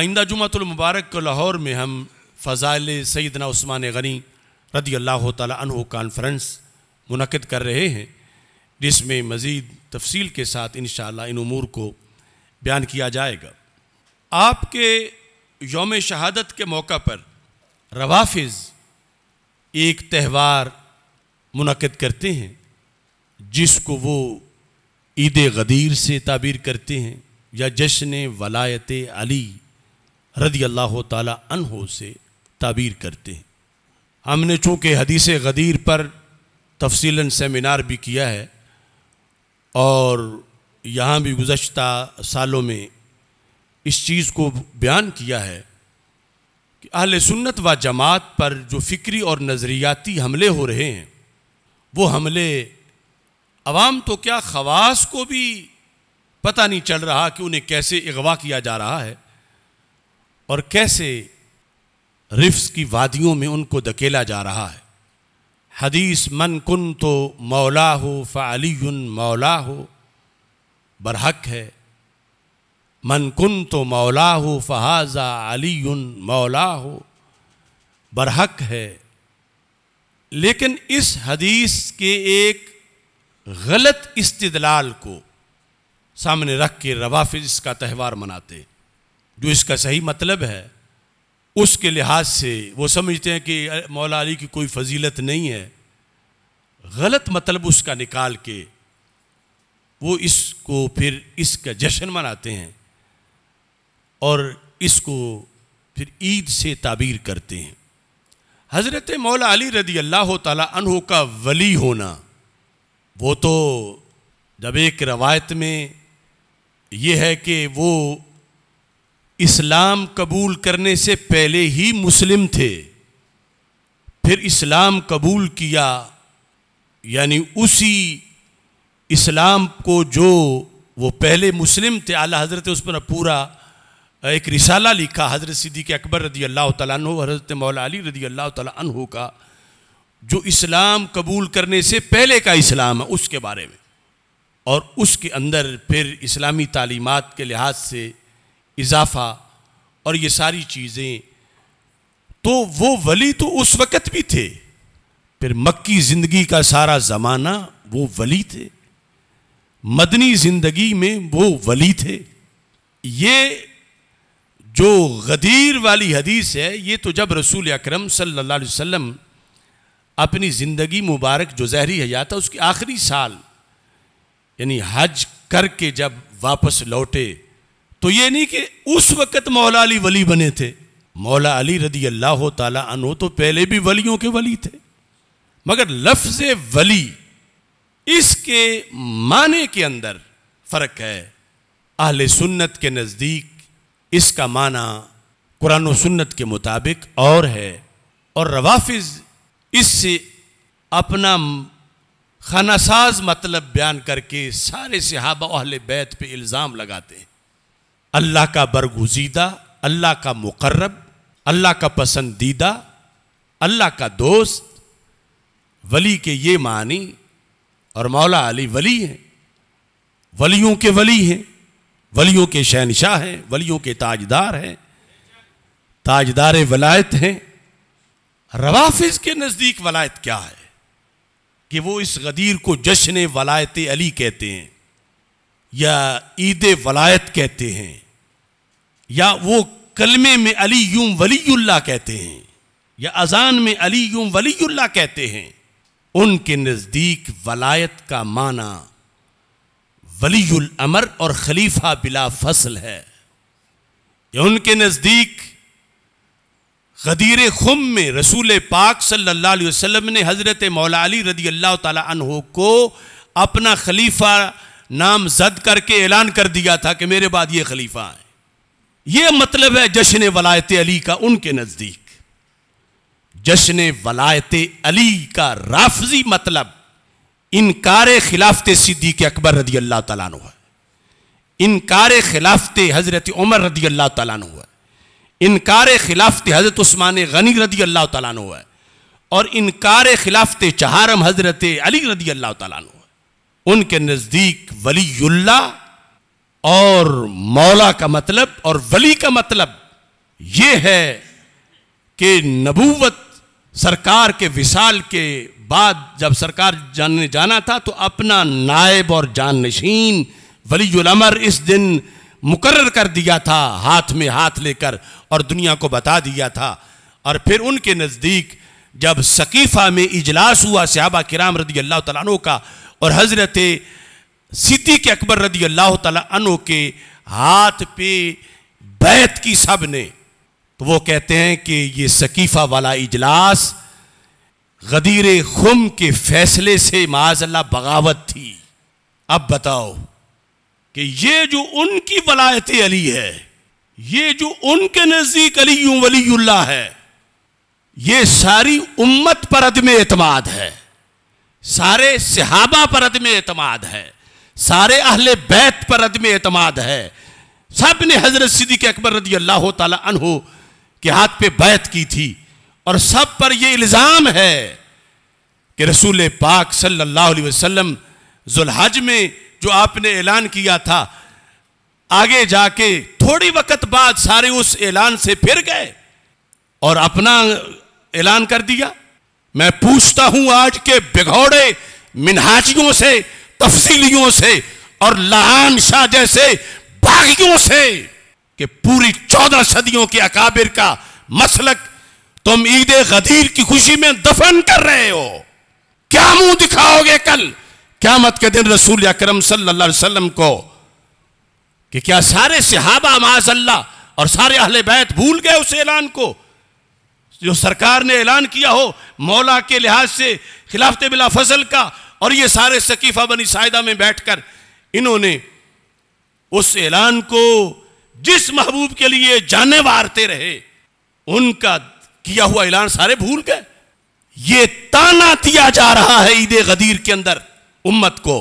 आइंदा जुमतुलमबारक को लाहौर में हम फज़ाल सैदना उस्मान गनी रदी अल्लाह तहों कॉन्फ्रेंस मुनद कर रहे हैं जिसमें मज़ीद तफसील के साथ इन इन अमूर को बयान किया जाएगा आपके योम शहादत के मौका पर रवाफिज एक त्यौहार मुनद करते हैं जिसको वो ईद गदीर से ताबीर करते हैं या जश्न वलायत अली रदी अल्लाह तहो से ताबीर करते हैं हमने चूँकि हदीस गदीर पर तफसीला सेमिनार भी किया है और यहाँ भी गुज्त सालों में इस चीज़ को बयान किया है कि अहल सुन्नत व जमात पर जो फ़िक्री और नज़रियाती हमले हो रहे हैं वो हमले अवाम तो क्या खवास को भी पता नहीं चल रहा कि उन्हें कैसे अगवा किया जा रहा है और कैसे रिफ्स की वादियों में उनको धकेला जा रहा है हदीस मन कुन तो मौला हो फ़ाली मौला हो बरहक है मन कुन तो मौला हो फ़हाज़ा अली मौला हो बरहक है लेकिन इस हदीस के एक गलत इस्तलाल को सामने रख के रवाफिज इसका त्यौहार मनाते जो इसका सही मतलब है उसके लिहाज से वो समझते हैं कि मौला अली की कोई फजीलत नहीं है गलत मतलब उसका निकाल के वो इसको फिर इसका जश्न मनाते हैं और इसको फिर ईद से ताबीर करते हैं हज़रत मौला अली रदी अल्लाह तहों का वली होना वो तो जब एक रवायत में ये है कि वो इस्लाम कबूल करने से पहले ही मुस्लिम थे फिर इस्लाम कबूल किया यानी उसी इस्लाम को जो वो पहले मुस्लिम थे आला हज़रत उस पर पूरा एक रिसाला लिखा हज़रत सिद्दीक अकबर रदी अल्लाह तु हज़रत मौला अली रदी अल्लाह तु का जो इस्लाम कबूल करने से पहले का इस्लाम है उसके बारे में और उसके अंदर फिर इस्लामी तालीमत के लिहाज से इजाफा और ये सारी चीज़ें तो वो वली तो उस वक़्त भी थे फिर मक्की ज़िंदगी का सारा ज़माना वो वली थे मदनी ज़िंदगी में वो वली थे ये जो गदीर वाली हदीस है ये तो जब रसूल अक्रम अलैहि वसल्लम अपनी ज़िंदगी मुबारक जो जहरी हयात है उसके आखिरी साल यानी हज करके जब वापस लौटे तो ये नहीं कि उस वक़्त मौला अली वली बने थे मौला अली रदी अल्लाह तु तो पहले भी वलियों के वली थे मगर लफ्ज वली इसके माने के अंदर फ़र्क है अहल सुन्नत के नज़दीक इसका माना कुरान सुन्नत के मुताबिक और है और रवाफिज इससे अपना खानासाज मतलब बयान करके सारे सिहाबा अहल बैत पे इल्ज़ाम लगाते हैं अल्लाह का बरगुजीदा अल्लाह का मुकर्रब अल्लाह का पसंदीदा अल्लाह का दोस्त वली के ये मानी और मौला अली वली हैं वलियों के वली हैं वलियों के शहनशाह हैं वलियों के ताजदार हैं ताजदार वलायत हैं रवाफिज के नज़दीक वलायत क्या है कि वो इस गदीर को जश्न वलायत अली कहते हैं या ईद वलायत कहते हैं या वो कलमे में अली यूम वली कहते हैं या अजान में अली यूम वली कहते हैं उनके नज़दीक वलायत का माना वलील अमर और खलीफा बिला फसल है या उनके नज़दीक गदीर खुम में रसूल पाक सल्लल्लाहु अलैहि वसल्लम ने हज़रत मौला अली रदी अल्लाह तहो को अपना खलीफा नाम जद करके ऐलान कर दिया था कि मेरे बाद ये खलीफा है यह मतलब है जश्न वलायत अली का उनके नजदीक जश्न वलायत अली का राफजी मतलब इनकार खिलाफत सिद्दीक अकबर रदी अल्लाह तला है इनकार खिलाफत हज़रत उमर रदी अल्लाह तला है इनकार खिलाफत हज़रत उस्मान गनी रदी अल्लाह तला है और इनकार खिलाफत चहारम हज़रत अली रदी अल्लाह तला है उनके नज़दीक वली और मौला का मतलब और वली का मतलब ये है कि नबूवत सरकार के विशाल के बाद जब सरकार जानने जाना था तो अपना नायब और जानशीन वलीमर इस दिन मुकर्र कर दिया था हाथ में हाथ लेकर और दुनिया को बता दिया था और फिर उनके नज़दीक जब सकीफ़ा में इजलास हुआ सहाबा किराम रदी अल्लाह तु का और हज़रत के अकबर रदी अल्लाह तु के हाथ पे बैत की सब ने तो वो कहते हैं कि ये सकीफ़ा वाला इजलास गदीर खुम के फैसले से माजल्ला बगावत थी अब बताओ कि ये जो उनकी वलायत अली है ये जो उनके नज़दीक अली वलील्ला है ये सारी उम्मत पर अदम एतमाद है सारे सिहाबा पर अदम एतमाद है सारे अहले बैत पर अदम एतमाद है सब ने हजरत सिद्दीक अकबर रदी अल्लाह तहो के हाथ पे बैत की थी और सब पर यह इल्ज़ाम है कि रसूल पाक सल्लल्लाहु अलैहि वसल्लम जुल्हज में जो आपने ऐलान किया था आगे जाके थोड़ी वक्त बाद सारे उस ऐलान से फिर गए और अपना ऐलान कर दिया मैं पूछता हूं आज के बिघौड़े मिनहाजियों से तफसीलियों से और लहान शाह जैसे बागियों से कि पूरी चौदह सदियों के अकाबिर का मसलक तुम ईद गदीर की खुशी में दफन कर रहे हो क्या मुंह दिखाओगे कल क्या मत के दिन रसूल अक्रम सल्लाम को कि क्या सारे सिहाबा अल्लाह और सारे अहल बैत भूल गए उस ऐलान को जो सरकार ने ऐलान किया हो मौला के लिहाज से खिलाफत बिला फसल का और ये सारे सकीफा बनी सायदा में बैठकर इन्होंने उस ऐलान को जिस महबूब के लिए जाने वारते रहे उनका किया हुआ ऐलान सारे भूल गए ये ताना दिया जा रहा है ईद गदीर के अंदर उम्मत को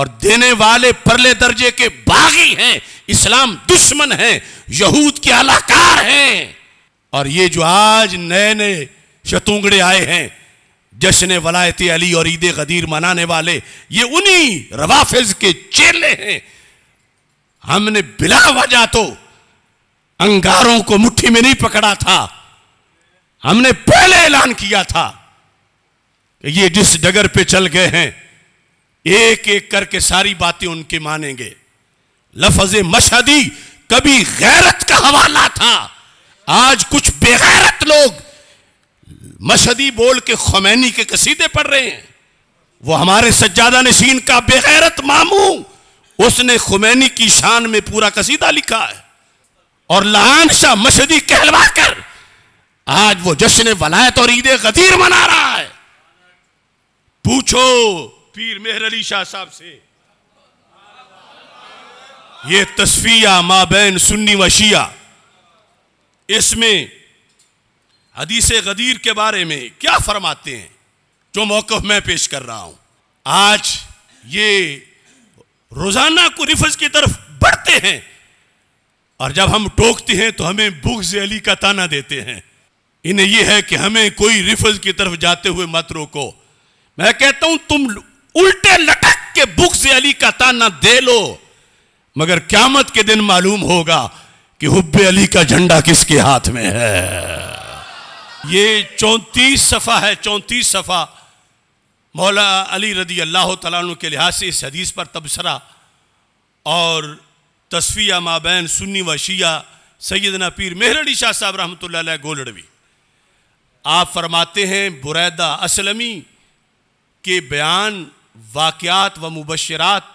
और देने वाले परले दर्जे के बागी हैं इस्लाम दुश्मन हैं यहूद के अलाकार हैं और ये जो आज नए नए शतुंगड़े आए हैं जश्न वलायत अली और ईद गदीर मनाने वाले ये उन्हीं रवाफिज के चेले हैं हमने बिला वजह तो अंगारों को मुट्ठी में नहीं पकड़ा था हमने पहले ऐलान किया था कि ये जिस डगर पे चल गए हैं एक एक करके सारी बातें उनके मानेंगे लफज मशहदी कभी गैरत का हवाला था आज कुछ बेगैरत लोग मशदी बोल के खमैनी के कसीदे पढ़ रहे हैं वो हमारे सज्जादा नशीन का बेहैरत मामू उसने खुमैनी की शान में पूरा कसीदा लिखा है और लहान शाह मशदी कहलवा कर आज वो जश्न वलायत और ईद गदीर मना रहा है पूछो पीर मेहर अली शाह साहब से ये तस्फिया माबेन सुन्नी व शिया इसमें हदीस गदीर के बारे में क्या फरमाते हैं जो मौकफ मैं पेश कर रहा हूं आज ये रोज़ाना को रिफज की तरफ बढ़ते हैं और जब हम टोकते हैं तो हमें बुग्ज अली का ताना देते हैं इन्हें यह है कि हमें कोई रिफज की तरफ जाते हुए मत रोको मैं कहता हूं तुम उल्टे लटक के बुग्ज अली का ताना दे लो मगर क्यामत के दिन मालूम होगा कि हुब्बे अली का झंडा किसके हाथ में है ये चौंतीस सफ़ा है चौंतीस सफ़ा मौला अली रदी अल्लाह तु के लिहाज से इस हदीस पर तबसरा और तस्फिया माबैन सुन्नी व शिया सैदना पीर मेहरडी शाह साहब रहमत गोलड़वी आप फरमाते हैं बुरैदा असलमी के बयान वाक़ात व मुबशरात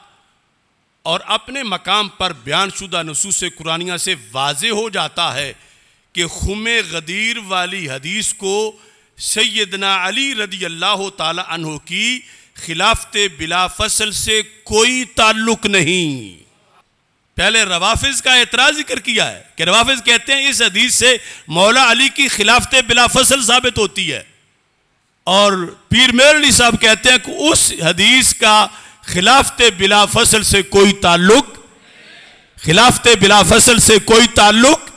और अपने मकाम पर बयान शुदा नसूस कुरानिया से वाज हो जाता है कि खुम गदीर वाली हदीस को सैदना अली रदी अल्लाह तला की खिलाफत बिला फसल से कोई ताल्लुक नहीं पहले रवाफिज का एतराज़ जिक्र किया है कि रवाफिज कहते हैं इस हदीस से मौला अली की खिलाफत बिला फसल साबित होती है और पीर मेर अली साहब कहते हैं कि उस हदीस का खिलाफत बिला फसल से कोई ताल्लुक खिलाफत बिला फसल से कोई ताल्लुक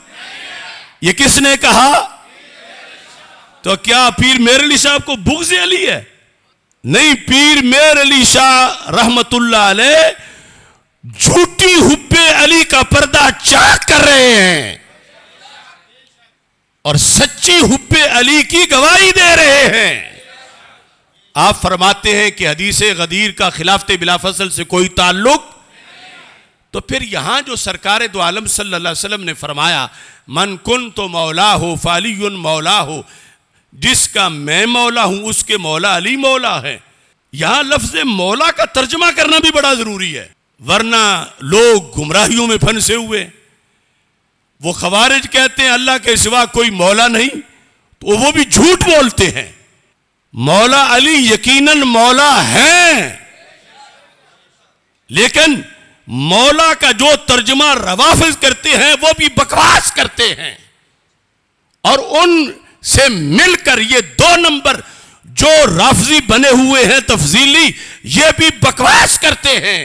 ये किसने कहा तो क्या पीर मेर अली साहब को बुग्ज अली है नहीं पीर मेर अली शाह रहमतुल्ला झूठी हुब्बे अली का पर्दा चाक कर रहे हैं और सच्ची हुब्बे अली की गवाही दे रहे हैं आप फरमाते हैं कि हदीसे गदीर का खिलाफते बिलाफसल से कोई ताल्लुक तो फिर यहां जो सरकार दो आलम सल्लाम ने फरमाया मन कुन तो मौला हो फाली मौला हो जिसका मैं मौला हूं उसके मौला अली मौला है यहां लफ्ज मौला का तर्जमा करना भी बड़ा ज़रूरी है वरना लोग गुमराहियों में फंसे हुए वो खबारिज कहते हैं अल्लाह के सिवा कोई मौला नहीं तो वो भी झूठ बोलते हैं मौला अली यकीनन मौला है लेकिन मौला का जो तर्जमा रवाफिज करते हैं वो भी बकवास करते हैं और उन से मिलकर ये दो नंबर जो राफजी बने हुए हैं तफजीली ये भी बकवास करते हैं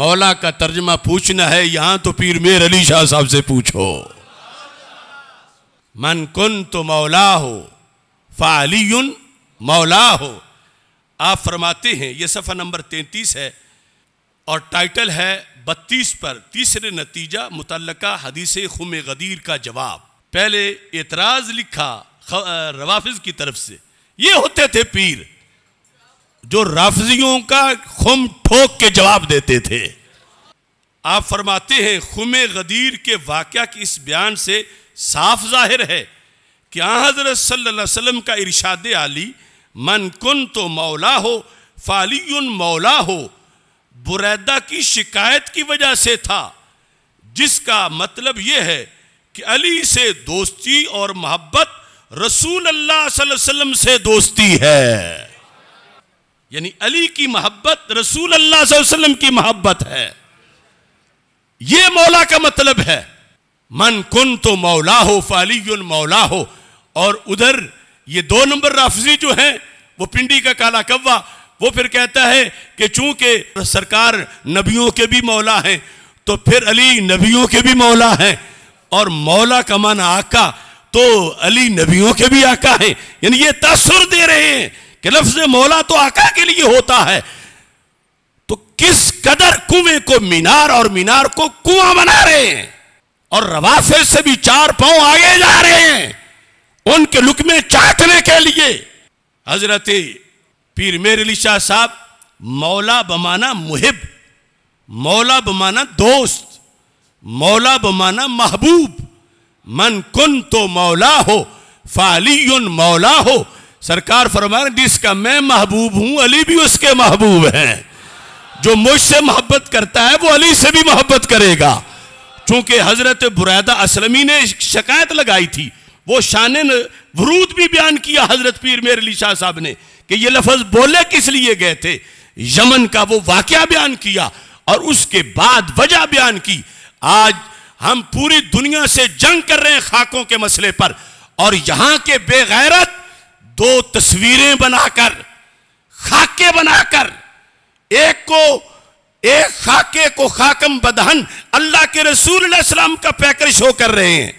मौला का तर्जमा पूछना है यहां तो पीर मेर अली शाह साहब से पूछो मन कुन तो मौला हो फाली मौला हो आप फरमाते हैं ये सफ़ा नंबर तैतीस है और टाइटल है बत्तीस पर तीसरे नतीजा मुतल हदीस खुम गदीर का जवाब पहले एतराज़ लिखा रवाफिज की तरफ से ये होते थे पीर जो राफजियों का खुम ठोक के जवाब देते थे आप फरमाते हैं खुम गदीर के वाक़ के इस बयान से साफ जाहिर है कि हज़रत सल्लम का इरशाद आली मन कुन तो मौला हो फाली मौला हो बुरैदा की शिकायत की वजह से था जिसका मतलब यह है कि अली से दोस्ती और मोहब्बत रसूल अल्लाह वसल्लम से दोस्ती है यानी अली की मोहब्बत रसूल अल्लाह वसल्लम की मोहब्बत है यह मौला का मतलब है मन कुन तो मौला हो फाली मौला हो और उधर ये दो नंबर राफजी जो हैं वो पिंडी का काला कव्वा वो फिर कहता है कि चूंकि सरकार नबियों के भी मौला है तो फिर अली नबियों के भी मौला है और मौला का मन आका तो अली नबियों के भी आका है यानी ये तसुर दे रहे हैं कि लफ्ज मौला तो आका के लिए होता है तो किस कदर कुएं को मीनार और मीनार को कुआं बना रहे हैं और रवाफे से भी चार पांव आगे जा रहे हैं उनके लुकमे चाटने के लिए हजरत पीर मेर अली शाह साहब मौला बमाना मुहिब मौला बमाना दोस्त मौला बमाना महबूब मन कुन तो मौला हो फाली मौला हो सरकार फरमा जिसका मैं महबूब हूं अली भी उसके महबूब हैं जो मुझसे मोहब्बत करता है वो अली से भी मोहब्बत करेगा चूंकि हजरत बुरैदा असलमी ने शिकायत लगाई थी वो शान वरूद भी बयान किया हजरत पीर मेर अली शाह साहब ने कि ये लफज बोले किस लिए गए थे यमन का वो वाकया बयान किया और उसके बाद वजह बयान की आज हम पूरी दुनिया से जंग कर रहे हैं खाकों के मसले पर और यहां के बेगैरत दो तस्वीरें बनाकर खाके बनाकर एक को एक खाके को खाकम बदहन अल्लाह के रसूल सलाम का पैकर शो कर रहे हैं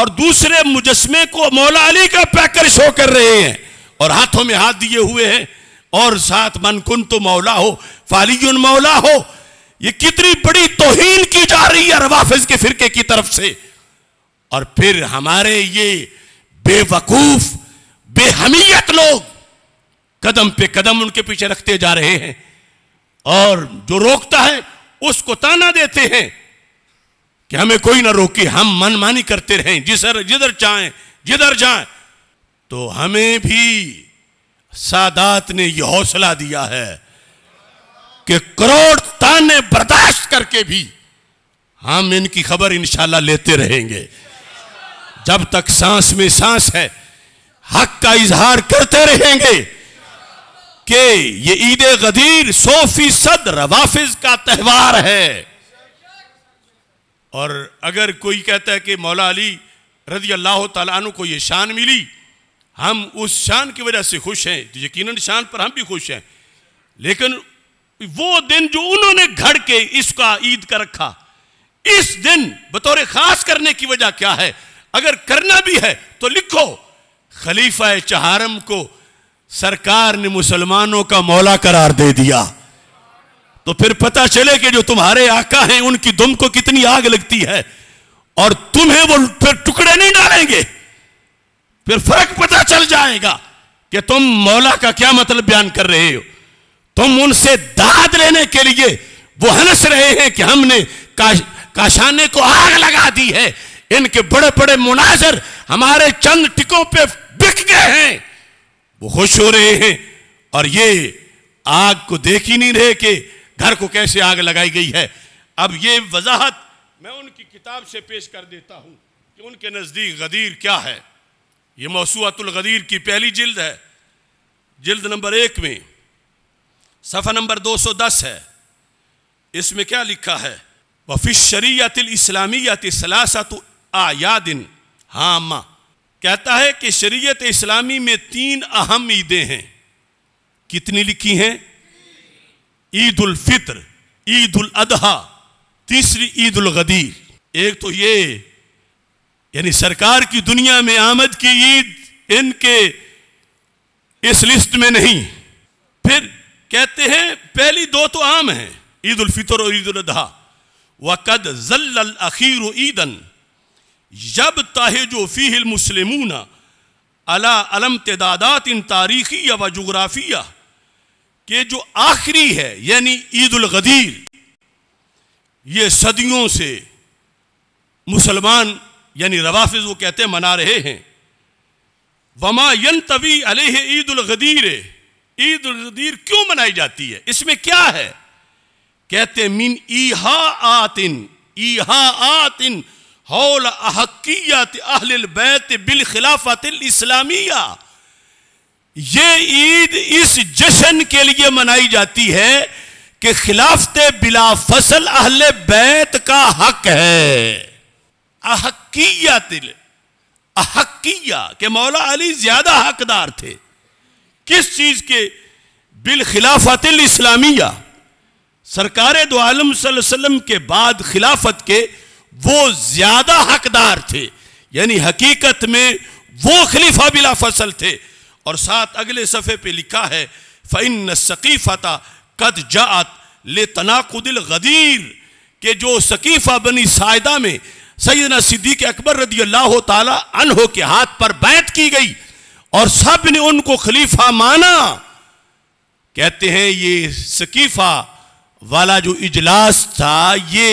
और दूसरे मुजस्मे को मौला अली का पैकर शो कर रहे हैं और हाथों में हाथ दिए हुए हैं और साथ मनकुन तो मौला हो फालिजुन मौला हो ये कितनी बड़ी तोहीन की जा रही है रवाफिज के फिरके की तरफ से और फिर हमारे ये बेवकूफ बेहमियत लोग कदम पे कदम उनके पीछे रखते जा रहे हैं और जो रोकता है उसको ताना देते हैं कि हमें कोई ना रोके हम मनमानी करते रहें जिसर जिधर चाहें जिधर जाएं तो हमें भी सादात ने यह हौसला दिया है कि करोड़ ताने बर्दाश्त करके भी हम इनकी खबर इंशाल्लाह लेते रहेंगे जब तक सांस में सांस है हक का इजहार करते रहेंगे कि ये ईद गदीर सौ फीसद रवाफिज का त्यौहार है और अगर कोई कहता है कि मौला अली रजी अल्लाह तु को ये शान मिली हम उस शान की वजह से खुश हैं तो यकीन शान पर हम भी खुश हैं लेकिन वो दिन जो उन्होंने घड़ के इसका ईद का रखा इस दिन बतौर खास करने की वजह क्या है अगर करना भी है तो लिखो खलीफा चहारम को सरकार ने मुसलमानों का मौला करार दे दिया तो फिर पता चले कि जो तुम्हारे आका हैं उनकी दुम को कितनी आग लगती है और तुम्हें वो फिर टुकड़े नहीं डालेंगे फिर फर्क पता चल जाएगा कि तुम मौला का क्या मतलब बयान कर रहे हो तुम उनसे दाद लेने के लिए वो हंस रहे हैं कि हमने काश, काशाने को आग लगा दी है इनके बड़े बड़े मुनाजर हमारे चंद टिकों पे बिक गए हैं वो खुश हो रहे हैं और ये आग को देख ही नहीं रहे कि घर को कैसे आग लगाई गई है अब ये वजाहत मैं उनकी किताब से पेश कर देता हूं कि उनके नज़दीक गदीर क्या है ये गदीर की पहली जिल्द है जिल्द नंबर एक में सफ़ा नंबर 210 है इसमें क्या लिखा है वफी शरीतिल आया सलासत आयादिन हाम कहता है कि शरीयत इस्लामी में तीन अहम ईदें हैं कितनी लिखी हैं ईद उल फित्र ईद उल अदहा तीसरी ईद उल गदीर एक तो ये यानी सरकार की दुनिया में आमद की ईद इनके इस लिस्ट में नहीं फिर कहते हैं पहली दो तो आम है ईद उल फितर और ईद उल अजहा वकद जल्ल अखीर ईदन जब ताहे जो फ़ीहिल मुस्लिम अला अलम तदादात इन तारीखी या व जोग्राफिया के जो आखिरी है यानी ईद उल गदीर ये सदियों से मुसलमान यानी रवाफिज वो कहते हैं मना रहे हैं वमा यन तवी अलह ईद गदीर ईद गदीर क्यों मनाई जाती है इसमें क्या है कहते मिन ईहा आतिन ईहा आतिन हौल अहकियात अहल बैत बिल खिलाफत इस्लामिया ये ईद इस जश्न के लिए मनाई जाती है कि खिलाफत बिला फसल अहल बैत का हक है अहक्किया तिल अहक्किया के मौला अली ज्यादा हकदार थे किस चीज के बिल खिलाफत इस्लामिया सरकार दो आलम सल्लम के बाद खिलाफत के वो ज्यादा हकदार थे यानी हकीकत में वो खलीफा बिला फसल थे और साथ अगले सफ़े पे लिखा है फिन सकीफ़ता कद जात ले तनाकुदिल गदीर के जो सकीफ़ा बनी सायदा में सैदना सिद्दीक अकबर रदी अल्लाह तहो के हाथ पर बैत की गई और सब ने उनको खलीफा माना कहते हैं ये शकीफा वाला जो इजलास था ये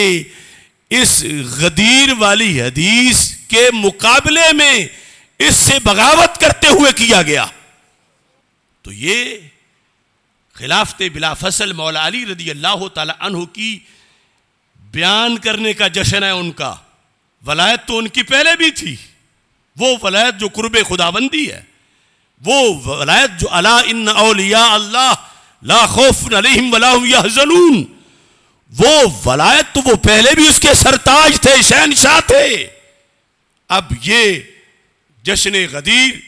इस गदीर वाली हदीस के मुकाबले में इससे बगावत करते हुए किया गया तो ये खिलाफत बिला फसल मौला अली रदी अल्लाह तह की बयान करने का जश्न है उनका वलायत तो उनकी पहले भी थी वो वलायत जो कुरब खुदाबंदी है वो वलायत जो अला इन अलिया अल्लाह ला खौफ अलैहिम वलाहम वो वलायत तो वो पहले भी उसके सरताज थे शहनशाह थे अब ये जश्न गदीर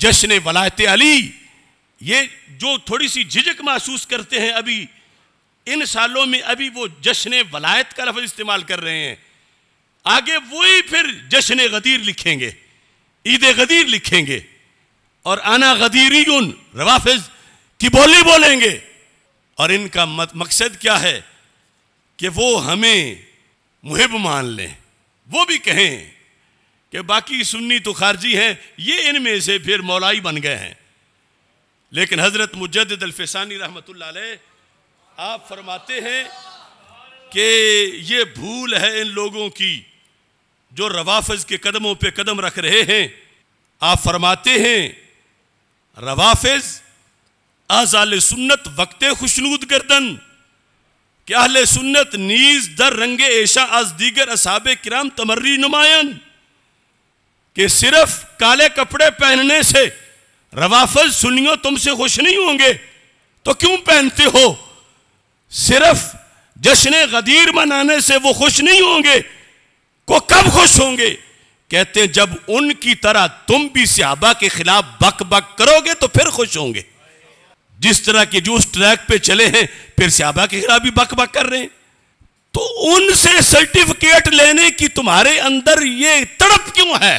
जश्न वलायत अली ये जो थोड़ी सी झिझक महसूस करते हैं अभी इन सालों में अभी वो जश्न वलायत का लफ्ज़ इस्तेमाल कर रहे हैं आगे वही फिर जश्न गदीर लिखेंगे ईद गदीर लिखेंगे और आना गदीरी उन रवाफिज की बोली बोलेंगे और इनका मत, मकसद क्या है कि वो हमें मुहिब मान लें वो भी कहें कि बाकी सुन्नी तो खारजी हैं ये इनमें से फिर मौलाई बन गए हैं लेकिन हज़रत मुजद रहमत आप फरमाते हैं कि ये भूल है इन लोगों की जो रवाफज के कदमों पे कदम रख रहे हैं आप फरमाते हैं रवाफज आजाल सुन्नत वक्त खुशनूद गर्दन क्या अहल सुन्नत नीज दर रंगे ऐशा आज दीगर असाब कराम तमर्री नुमायन के सिर्फ काले कपड़े पहनने से रवाफज सुनियो तुमसे खुश नहीं होंगे तो क्यों पहनते हो सिर्फ जश्न गदीर मनाने से वो खुश नहीं होंगे को कब खुश होंगे कहते हैं जब उनकी तरह तुम भी सिहाबा के खिलाफ बक बक करोगे तो फिर खुश होंगे जिस तरह के जो उस ट्रैक पे चले हैं फिर सिहाबा के खिलाफ भी बक बक कर रहे हैं तो उनसे सर्टिफिकेट लेने की तुम्हारे अंदर ये तड़प क्यों है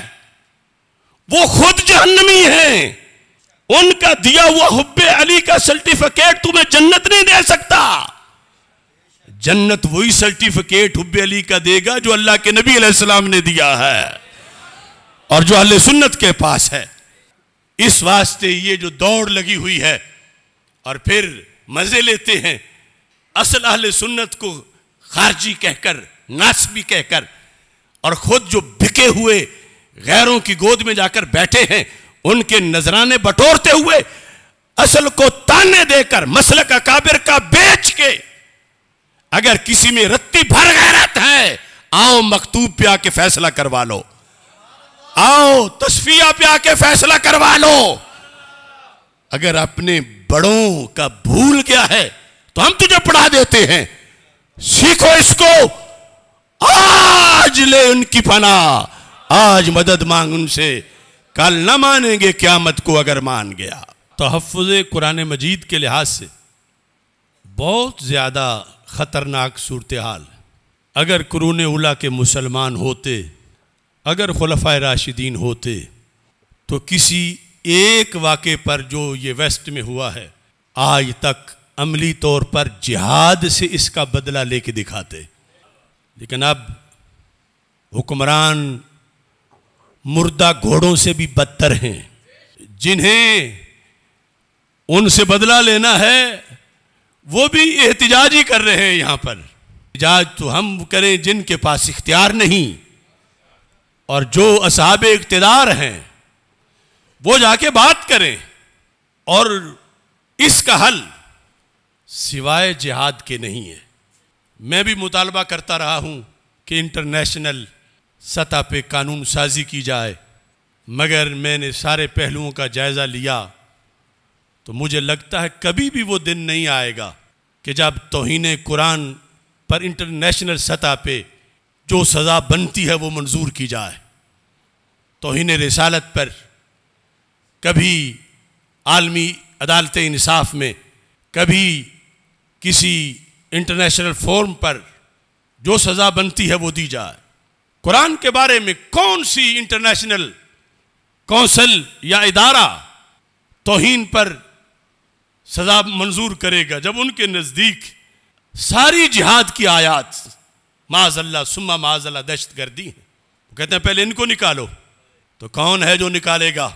वो खुद जहन्नमी है उनका दिया हुआ हुब्बे अली का सर्टिफिकेट तुम्हें जन्नत नहीं दे सकता जन्नत वही सर्टिफिकेट हुब अली का देगा जो अल्लाह के नबी अलैहिस्सलाम ने दिया है और जो अल सुन्नत के पास है इस वास्ते ये जो दौड़ लगी हुई है और फिर मज़े लेते हैं असल अहल सुन्नत को खारजी कहकर नाच भी कहकर और खुद जो बिके हुए गैरों की गोद में जाकर बैठे हैं उनके नजराने बटोरते हुए असल को ताने देकर मसल का काबिर का बेच के अगर किसी में रत्ती भर गैरत है आओ मकतूब पे आके फैसला करवा लो आओ तस्फिया पे आके फैसला करवा लो अगर अपने बड़ों का भूल गया है तो हम तुझे पढ़ा देते हैं सीखो इसको आज ले उनकी पना आज मदद मांग उनसे कल ना मानेंगे क्यामत को अगर मान गया तहफ़ कुरान मजीद के लिहाज से बहुत ज़्यादा ख़तरनाक सूरत हाल अगर कुरून उला के मुसलमान होते अगर खलफा राशिदीन होते तो किसी एक वाक़े पर जो ये वेस्ट में हुआ है आज तक अमली तौर पर जिहाद से इसका बदला लेके दिखाते लेकिन अब हुक्मरान मुर्दा घोड़ों से भी बदतर हैं जिन्हें उनसे बदला लेना है वो भी एहतजाज ही कर रहे हैं यहाँ पर एहतजाज तो हम करें जिनके पास इख्तियार नहीं और जो असहाब इकतदार हैं वो जाके बात करें और इसका हल सिवाय जिहाद के नहीं है मैं भी मुतालबा करता रहा हूँ कि इंटरनेशनल सतह पे कानून साजी की जाए मगर मैंने सारे पहलुओं का जायज़ा लिया तो मुझे लगता है कभी भी वो दिन नहीं आएगा कि जब तोहन कुरान पर इंटरनेशनल सतह पे जो सज़ा बनती है वो मंजूर की जाए तोहन रसालत पर कभी आलमी अदालत इंसाफ में कभी किसी इंटरनेशनल फोरम पर जो सज़ा बनती है वो दी जाए कुरान के बारे में कौन सी इंटरनेशनल कौंसल या इदारा तोहन पर सजा मंजूर करेगा जब उनके नज़दीक सारी जिहाद की आयात माजल्ला सुम्मा माजल्ला दहशत गर्दी है वो तो कहते हैं पहले इनको निकालो तो कौन है जो निकालेगा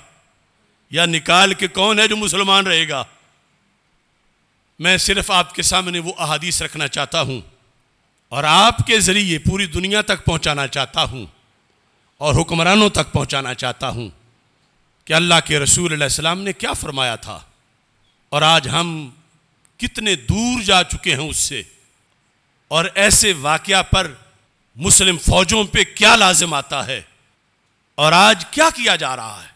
या निकाल के कौन है जो मुसलमान रहेगा मैं सिर्फ आपके सामने वो अहादीस रखना चाहता हूँ और आपके ज़रिए पूरी दुनिया तक पहुँचाना चाहता हूँ और हुक्मरानों तक पहुँचाना चाहता हूँ कि अल्लाह के रसूल सलाम ने क्या फरमाया था और आज हम कितने दूर जा चुके हैं उससे और ऐसे वाक़ पर मुस्लिम फ़ौजों पे क्या लाजम आता है और आज क्या किया जा रहा है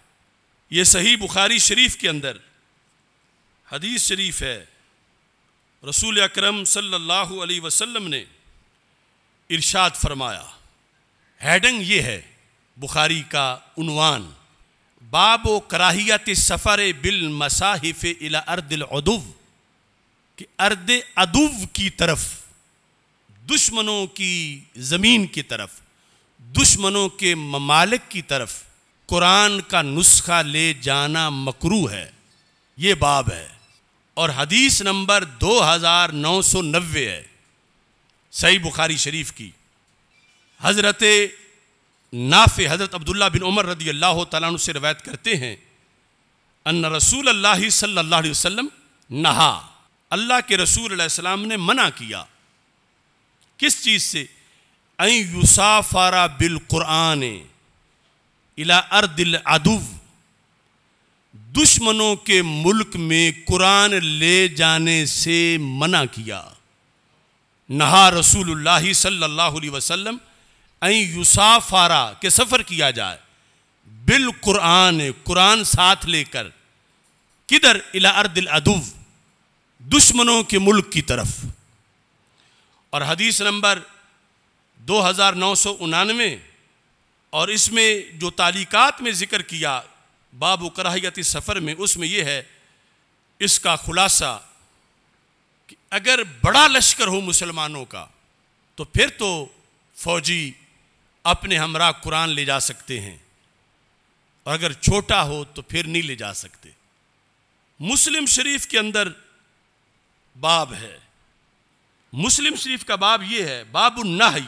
ये सही बुखारी शरीफ के अंदर हदीस शरीफ है रसूल अकरम सल्लल्लाहु अलैहि वसल्लम ने इरशाद फरमाया हेडिंग ये है बुखारी का उनवान बाबो कराहियत सफ़र बिल मसाहिफ़ अला अर्दिल अदुव कि अर्द अदुव की तरफ दुश्मनों की ज़मीन की तरफ दुश्मनों के ममालिक की तरफ कुरान का नुस्खा ले जाना मकरू है ये बाब है और हदीस नंबर दो हज़ार नौ सौ नब्बे है सही बुखारी शरीफ की हज़रत नाफ़ हज़रत अब्दुल्ला बिन उमर रदी अल्लाह तु से रवायत करते हैं अन रसूल अल्लाह सल्ला वसम नहा अल्लाह के रसूल सलाम ने मना किया किस चीज़ से अई यूसाफारा बिल क़ुरान इला अर्दिल अदुव दुश्मनों के मुल्क में कुरान ले जाने से मना किया नहा रसूल सल्लल्लाहु अलैहि वसल्लम युसाफारा के सफ़र किया जाए बिल कुरान कुरान साथ लेकर किधर इला अर्दिल अदुव दुश्मनों के मुल्क की तरफ और हदीस नंबर दो हज़ार नौ सौ उनानवे और इसमें जो तालीक़ात में ज़िक्र किया बाबू कराहियत सफ़र में उसमें यह है इसका खुलासा कि अगर बड़ा लश्कर हो मुसलमानों का तो फिर तो फौजी अपने हमरा कुरान ले जा सकते हैं और अगर छोटा हो तो फिर नहीं ले जा सकते मुस्लिम शरीफ के अंदर बाब है मुस्लिम शरीफ का बाब यह है बाबू नाही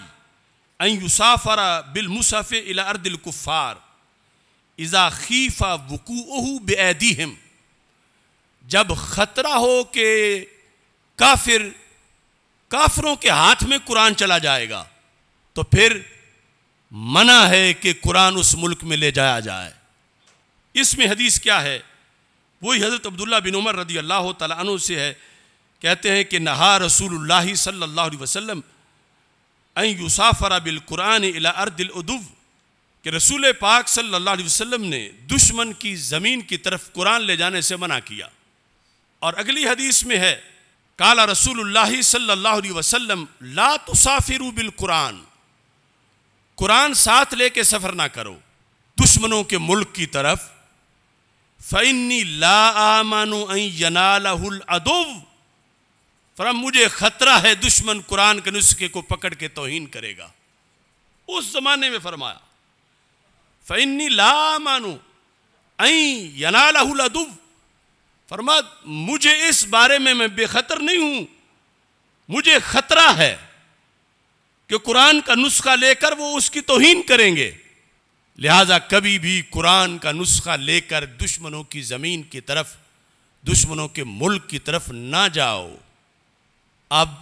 अयुसाफरा बिल मुसाफे अला अर्दिल कुफ़ार इज़ा खीफ़ा बेदी हिम जब ख़तरा हो के काफिर काफरों के हाथ में कुरान चला जाएगा तो फिर मना है कि कुरान उस मुल्क में ले जाया जाए इसमें हदीस क्या है वही हज़रत अब्दुल्ला बिन उमर रदी अल्लाह तु से है कहते हैं कि नहा रसूल सल्ला वसलम यूसाफ़रा बिल कुरान अला अर्दिलदुव कि रसूल पाक सल्ला वसम ने दुश्मन की ज़मीन की तरफ कुरान ले जाने से मना किया और अगली हदीस में है काला रसूल सल्ला वसलम ला तुसाफिर बिल कुरान कुरान साथ लेके सफर ना करो दुश्मनों के मुल्क की तरफ फ़ैनी ला आमानु यनालाहुल अदुव फरम मुझे ख़तरा है दुश्मन कुरान के नुस्खे को पकड़ के तोहन करेगा उस ज़माने में फरमाया फ़ैनी ला आमानु यनालाहुल अदुव फरमा मुझे इस बारे में मैं बेखतर नहीं हूं मुझे ख़तरा है कि कुरान का नुस्खा लेकर वो उसकी तोहन करेंगे लिहाजा कभी भी कुरान का नुस्खा लेकर दुश्मनों की ज़मीन की तरफ दुश्मनों के मुल्क की तरफ ना जाओ अब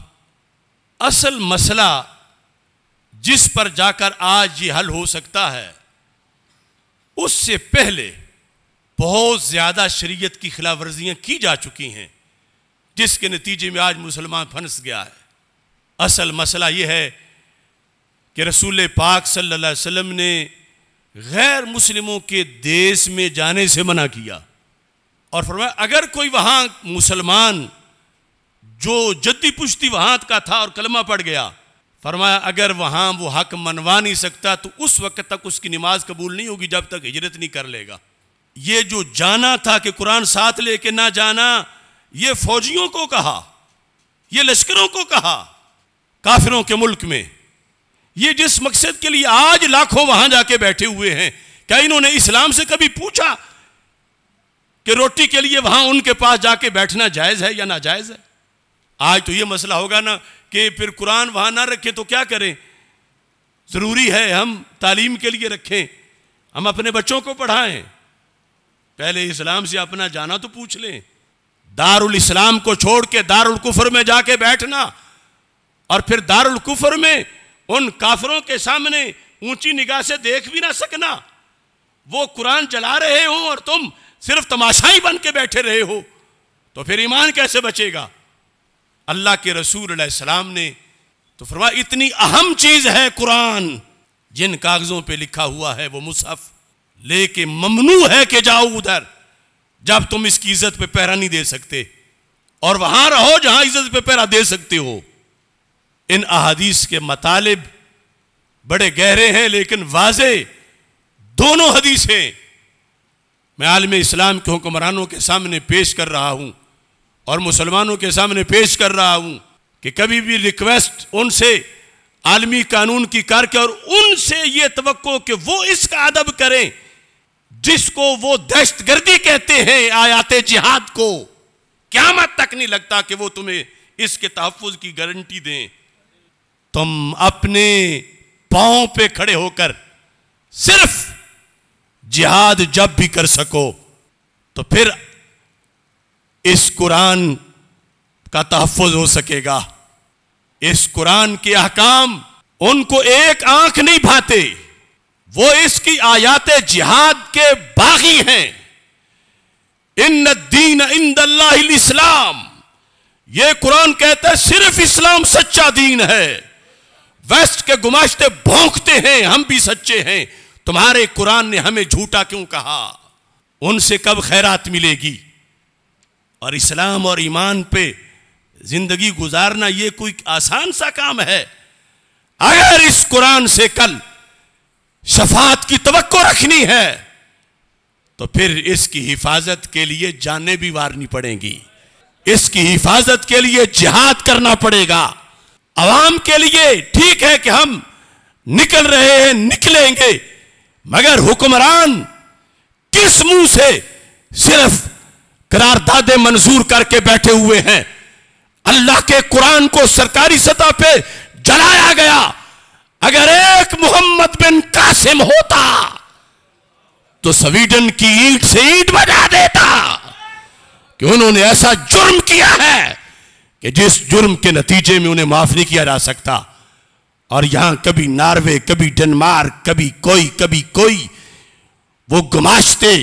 असल मसला जिस पर जाकर आज ये हल हो सकता है उससे पहले बहुत ज़्यादा शरीयत की खिलाफ वर्जियां की जा चुकी हैं जिसके नतीजे में आज मुसलमान फंस गया है असल मसला यह है कि रसूल पाक सल्लल्लाहु अलैहि वसल्लम ने गैर मुस्लिमों के देश में जाने से मना किया और फरमाया अगर कोई वहाँ मुसलमान जो जद्दी पुश्ती वहाँ का था और कलमा पड़ गया फरमाया अगर वहाँ वो हक मनवा नहीं सकता तो उस वक्त तक उसकी नमाज कबूल नहीं होगी जब तक हिजरत नहीं कर लेगा ये जो जाना था कि कुरान साथ लेके ना जाना ये फौजियों को कहा ये लश्करों को कहा काफिरों के मुल्क में ये जिस मकसद के लिए आज लाखों वहां जाके बैठे हुए हैं क्या इन्होंने इस्लाम से कभी पूछा कि रोटी के लिए वहां उनके पास जाके बैठना जायज है या नाजायज है आज तो यह मसला होगा ना कि फिर कुरान वहां ना रखे तो क्या करें जरूरी है हम तालीम के लिए रखें हम अपने बच्चों को पढ़ाएं पहले इस्लाम से अपना जाना तो पूछ लें दारुल इस्लाम को छोड़ के दारुल कुफर में जाके बैठना और फिर दारुल कुफर में उन काफरों के सामने ऊंची निगाह से देख भी ना सकना वो कुरान जला रहे हो और तुम सिर्फ तमाशा ही बन के बैठे रहे हो तो फिर ईमान कैसे बचेगा अल्लाह के रसूल सलाम ने तो फरमा इतनी अहम चीज़ है कुरान जिन कागज़ों पे लिखा हुआ है वो मुसहफ़ लेके ममनू है कि जाओ उधर जब तुम इसकी इज्जत पे पहरा नहीं दे सकते और वहां रहो जहां इज्जत पे पहरा दे सकते हो इन अहादीस के मतलब बड़े गहरे हैं लेकिन वाज दोनों हदीस हैं मैं आलम इस्लाम के हुक्मरानों के सामने पेश कर रहा हूं और मुसलमानों के सामने पेश कर रहा हूं कि कभी भी रिक्वेस्ट उनसे आलमी कानून की कार के और उनसे ये तो कि वो इसका अदब करें जिसको वो दहशत गर्दी कहते हैं आयात जिहाद को क्या मत तक नहीं लगता कि वो तुम्हें इसके तहफ़ की गारंटी दें तुम अपने पांव पे खड़े होकर सिर्फ जिहाद जब भी कर सको तो फिर इस कुरान का तहफ़ हो सकेगा इस कुरान के अहकाम उनको एक आंख नहीं भाते वो इसकी आयात जिहाद के बागी हैं इन दीन इन दल्लाम ये कुरान कहता है सिर्फ इस्लाम सच्चा दीन है वेस्ट के गुमाश्ते भोंकते हैं हम भी सच्चे हैं तुम्हारे कुरान ने हमें झूठा क्यों कहा उनसे कब खैरात मिलेगी और इस्लाम और ईमान पे जिंदगी गुजारना ये कोई आसान सा काम है अगर इस कुरान से कल शफात की तवक्को रखनी है तो फिर इसकी हिफाजत के लिए जाने भी वारनी पड़ेंगी इसकी हिफाजत के लिए जिहाद करना पड़ेगा आवाम के लिए ठीक है कि हम निकल रहे हैं निकलेंगे मगर हुक्मरान किस मुंह से सिर्फ करारदादे मंजूर करके बैठे हुए हैं अल्लाह के कुरान को सरकारी सतह पे जलाया गया अगर एक मोहम्मद बिन कासिम होता तो स्वीडन की ईट से ईट बजा देता कि उन्होंने ऐसा जुर्म किया है कि जिस जुर्म के नतीजे में उन्हें माफ़ नहीं किया जा सकता और यहां कभी नार्वे कभी डेनमार्क कभी कोई कभी कोई वो गुमाशते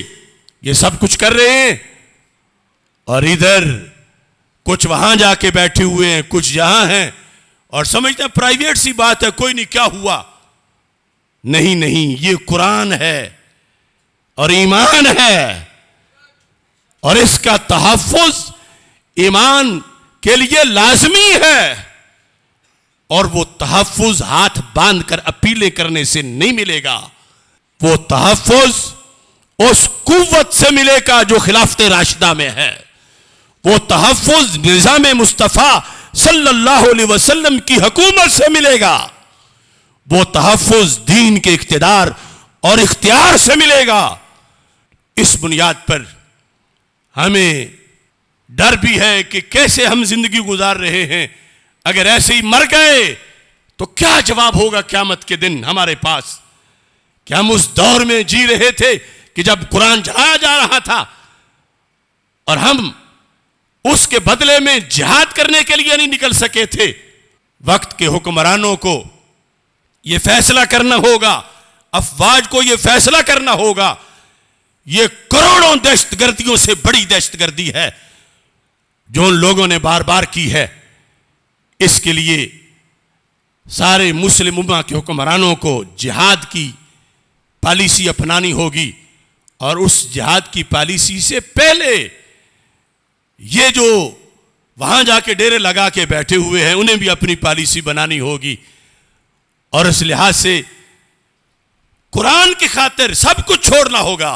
ये सब कुछ कर रहे हैं और इधर कुछ वहां जाके बैठे हुए हैं कुछ यहां हैं और समझते हैं प्राइवेट सी बात है कोई नहीं क्या हुआ नहीं नहीं ये कुरान है और ईमान है और इसका तहफुज ईमान के लिए लाजमी है और वो तहफुज हाथ बांध कर अपीले करने से नहीं मिलेगा वो तहफुज उस कुत से मिलेगा जो खिलाफत राशिदा में है वो तहफुज निज़ाम मुस्तफ़ा सल्लल्लाहु अलैहि वसल्लम की हकूमत से मिलेगा वो तहफुज दीन के इकतदार और इख्तियार से मिलेगा इस बुनियाद पर हमें डर भी है कि कैसे हम जिंदगी गुजार रहे हैं अगर ऐसे ही मर गए तो क्या जवाब होगा क्यामत के दिन हमारे पास क्या हम उस दौर में जी रहे थे कि जब कुरान जलाया जा रहा था और हम उसके बदले में जिहाद करने के लिए नहीं निकल सके थे वक्त के हुक्मरानों को यह फैसला करना होगा अफवाज को यह फैसला करना होगा यह करोड़ों दहशतगर्दियों से बड़ी दहशतगर्दी है जो उन लोगों ने बार बार की है इसके लिए सारे मुस्लिम उमा के हुक्मरानों को जिहाद की पॉलिसी अपनानी होगी और उस जिहाद की पॉलिसी से पहले ये जो वहां जाके डेरे लगा के बैठे हुए हैं उन्हें भी अपनी पॉलिसी बनानी होगी और इस लिहाज से कुरान की खातिर सब कुछ छोड़ना होगा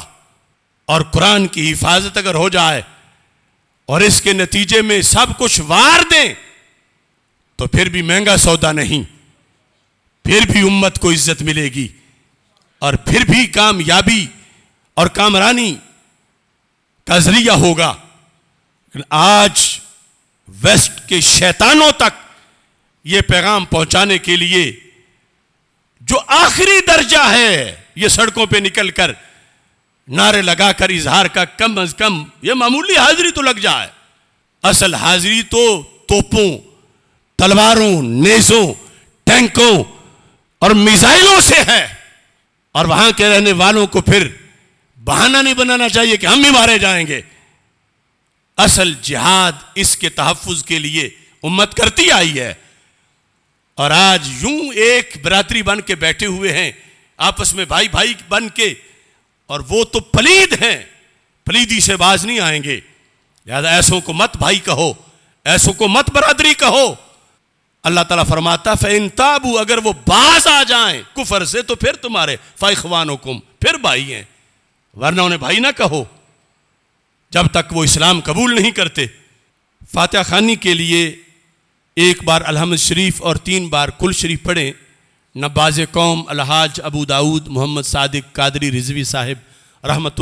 और कुरान की हिफाजत अगर हो जाए और इसके नतीजे में सब कुछ वार दें तो फिर भी महंगा सौदा नहीं फिर भी उम्मत को इज्जत मिलेगी और फिर भी कामयाबी और कामरानी का जरिया होगा आज वेस्ट के शैतानों तक यह पैगाम पहुंचाने के लिए जो आखिरी दर्जा है यह सड़कों पे निकलकर नारे लगाकर इजहार का कम अज कम यह मामूली हाजिरी तो लग जाए असल हाजिरी तो तोपों तलवारों नेजों टैंकों और मिसाइलों से है और वहां के रहने वालों को फिर बहाना नहीं बनाना चाहिए कि हम भी मारे जाएंगे असल जिहाद इसके तहफुज के लिए उम्मत करती आई है और आज यूं एक बरादरी बन के बैठे हुए हैं आपस में भाई भाई बन के और वो तो पलीद हैं पलीदी से बाज नहीं आएंगे लिहाजा ऐसों को मत भाई कहो ऐसों को मत बरादरी कहो अल्लाह ताला फरमाता फ़ैन ताबू अगर वो बाज आ जाएं कुफर से तो फिर तुम्हारे फ़ाइखवान हुकुम फिर भाई हैं वरना उन्हें भाई ना कहो जब तक वो इस्लाम कबूल नहीं करते फातह खानी के लिए एक बार अलहमद शरीफ और तीन बार कुल शरीफ पढ़ें नबाज कौम अलहाज अबू दाऊद मोहम्मद सादिक कादरी रिजवी साहिब रहमत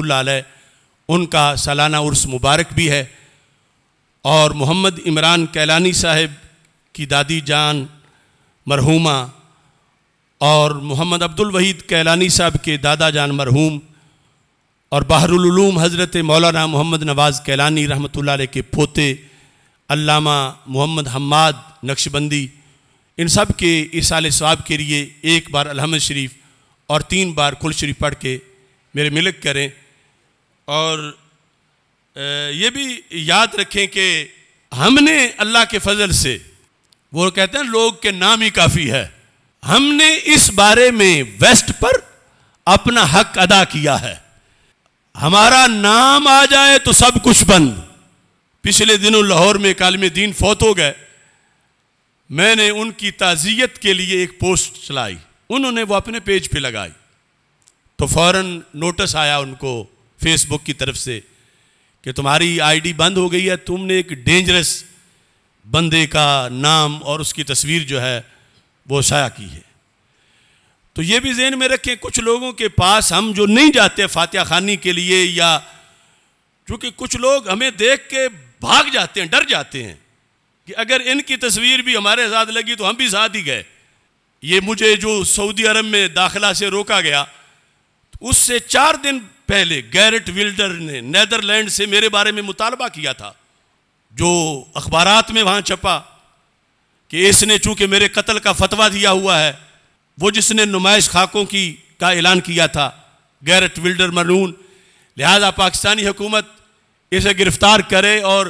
उनका सालाना उर्स मुबारक भी है और मोहम्मद इमरान कैलानी साहिब की दादी जान मरहूमा और मोहम्मद अब्दुल वहीद कैलानी साहब के दादा जान मरहूम और बहरुलूम हज़रत मौलाना मोहम्मद नवाज़ कैलानी रहमत के पोते अल्लामा मोहम्मद हम्माद नक्शबंदी इन सब के इसाल स्वाब के लिए एक बार अलहमद शरीफ और तीन बार खुल शरीफ पढ़ के मेरे मिलक करें और ये भी याद रखें कि हमने अल्लाह के फजल से वो कहते हैं लोग के नाम ही काफ़ी है हमने इस बारे में वेस्ट पर अपना हक अदा किया है हमारा नाम आ जाए तो सब कुछ बंद पिछले दिनों लाहौर में कालम दीन फौत हो गए मैंने उनकी ताज़ियत के लिए एक पोस्ट चलाई उन्होंने वो अपने पेज पे लगाई तो फौरन नोटिस आया उनको फेसबुक की तरफ से कि तुम्हारी आईडी बंद हो गई है तुमने एक डेंजरस बंदे का नाम और उसकी तस्वीर जो है वो शाया की है तो ये भी जहन में रखें कुछ लोगों के पास हम जो नहीं जाते फातिहा खानी के लिए या चूँकि कुछ लोग हमें देख के भाग जाते हैं डर जाते हैं कि अगर इनकी तस्वीर भी हमारे साथ लगी तो हम भी साथ ही गए ये मुझे जो सऊदी अरब में दाखिला से रोका गया तो उससे चार दिन पहले गैरट विल्डर ने नैदरलैंड से मेरे बारे में मुतालबा किया था जो अखबार में वहाँ छपा कि इसने चूंकि मेरे कत्ल का फतवा दिया हुआ है वो जिसने नुमाइश खाकों की का ऐलान किया था गैरट विल्डर मरून लिहाजा पाकिस्तानी हुकूमत इसे गिरफ्तार करे और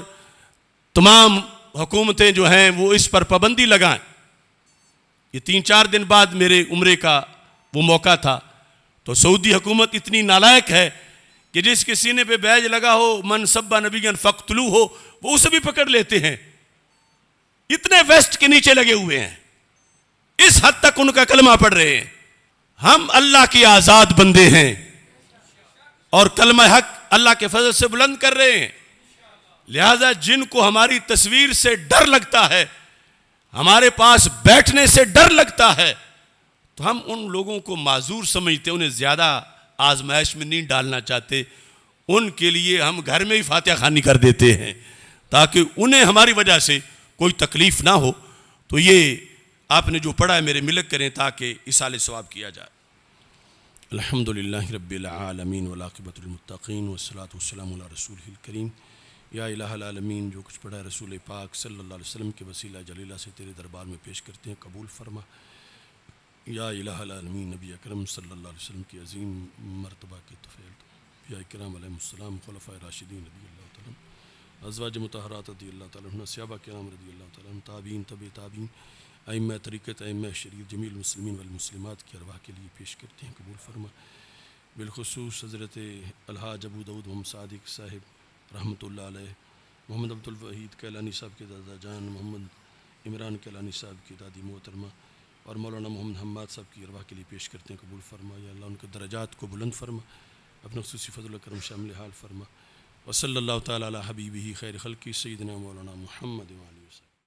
तमाम हुकूमतें जो हैं वो इस पर पाबंदी लगाएं ये तीन चार दिन बाद मेरे उम्र का वो मौका था तो सऊदी हुकूमत इतनी नालायक है कि जिस किसी ने पे बैज लगा हो सब्बा नबी फ़ख्तलू हो वो उसे भी पकड़ लेते हैं इतने वेस्ट के नीचे लगे हुए हैं इस हद तक उनका कलमा पढ़ रहे हैं हम अल्लाह के आज़ाद बंदे हैं और कलमा हक अल्लाह के फजल से बुलंद कर रहे हैं लिहाजा जिनको हमारी तस्वीर से डर लगता है हमारे पास बैठने से डर लगता है तो हम उन लोगों को माजूर समझते उन्हें ज़्यादा आजमाइश में नहीं डालना चाहते उनके लिए हम घर में ही फातह खानी कर देते हैं ताकि उन्हें हमारी वजह से कोई तकलीफ़ ना हो तो ये आपने जो पढ़ा है मेरे मिलक करें ताकि इसाल सवाब किया जाए अलहमदिल्ला रबीआलमीन वलाकबतमतिन वसलात वसलम रसूल करीम या जो कुछ पढ़ा रसूल पाक सल्ला वसम के वसीला जलीला से तेरे दरबार में पेश करते हैं कबूल फरमा या इलामीन नबी अकरम सल्ला वसम की अजीम मरतबा के तफ़ैल या कराम खलफ़ राशिदीन रदी अल्लाह तम अजवाज मतहरात रदी अल्लाह कराम रदी अल्लाह तम ताबीन तब ताबीन अम तरीक़त अम शरीफ जमील मुसलमिन वालमसलिमत की अरवाह के लिए पेश करते हैं कबूल फरमा बिलखसूस हज़रत अलहाज अबू दाऊद हम सादिक साहिब रहमत मोहम्मद अब्दुल कैलानी साहब के दादा जान मोहम्मद इमरान कैलानी साहब की दादी मोहतरमा और मौलाना मोहम्मद हम्माद साहब की अरवा के लिए पेश करते हैं कबूल फरमा या अल्लाह उनके दर्जात को बुलंद फरमा अपने खसूसी फजल करम शामिल हाल फरमा वसल तबीबी खैर खल की सईदना मौलाना महमद वाली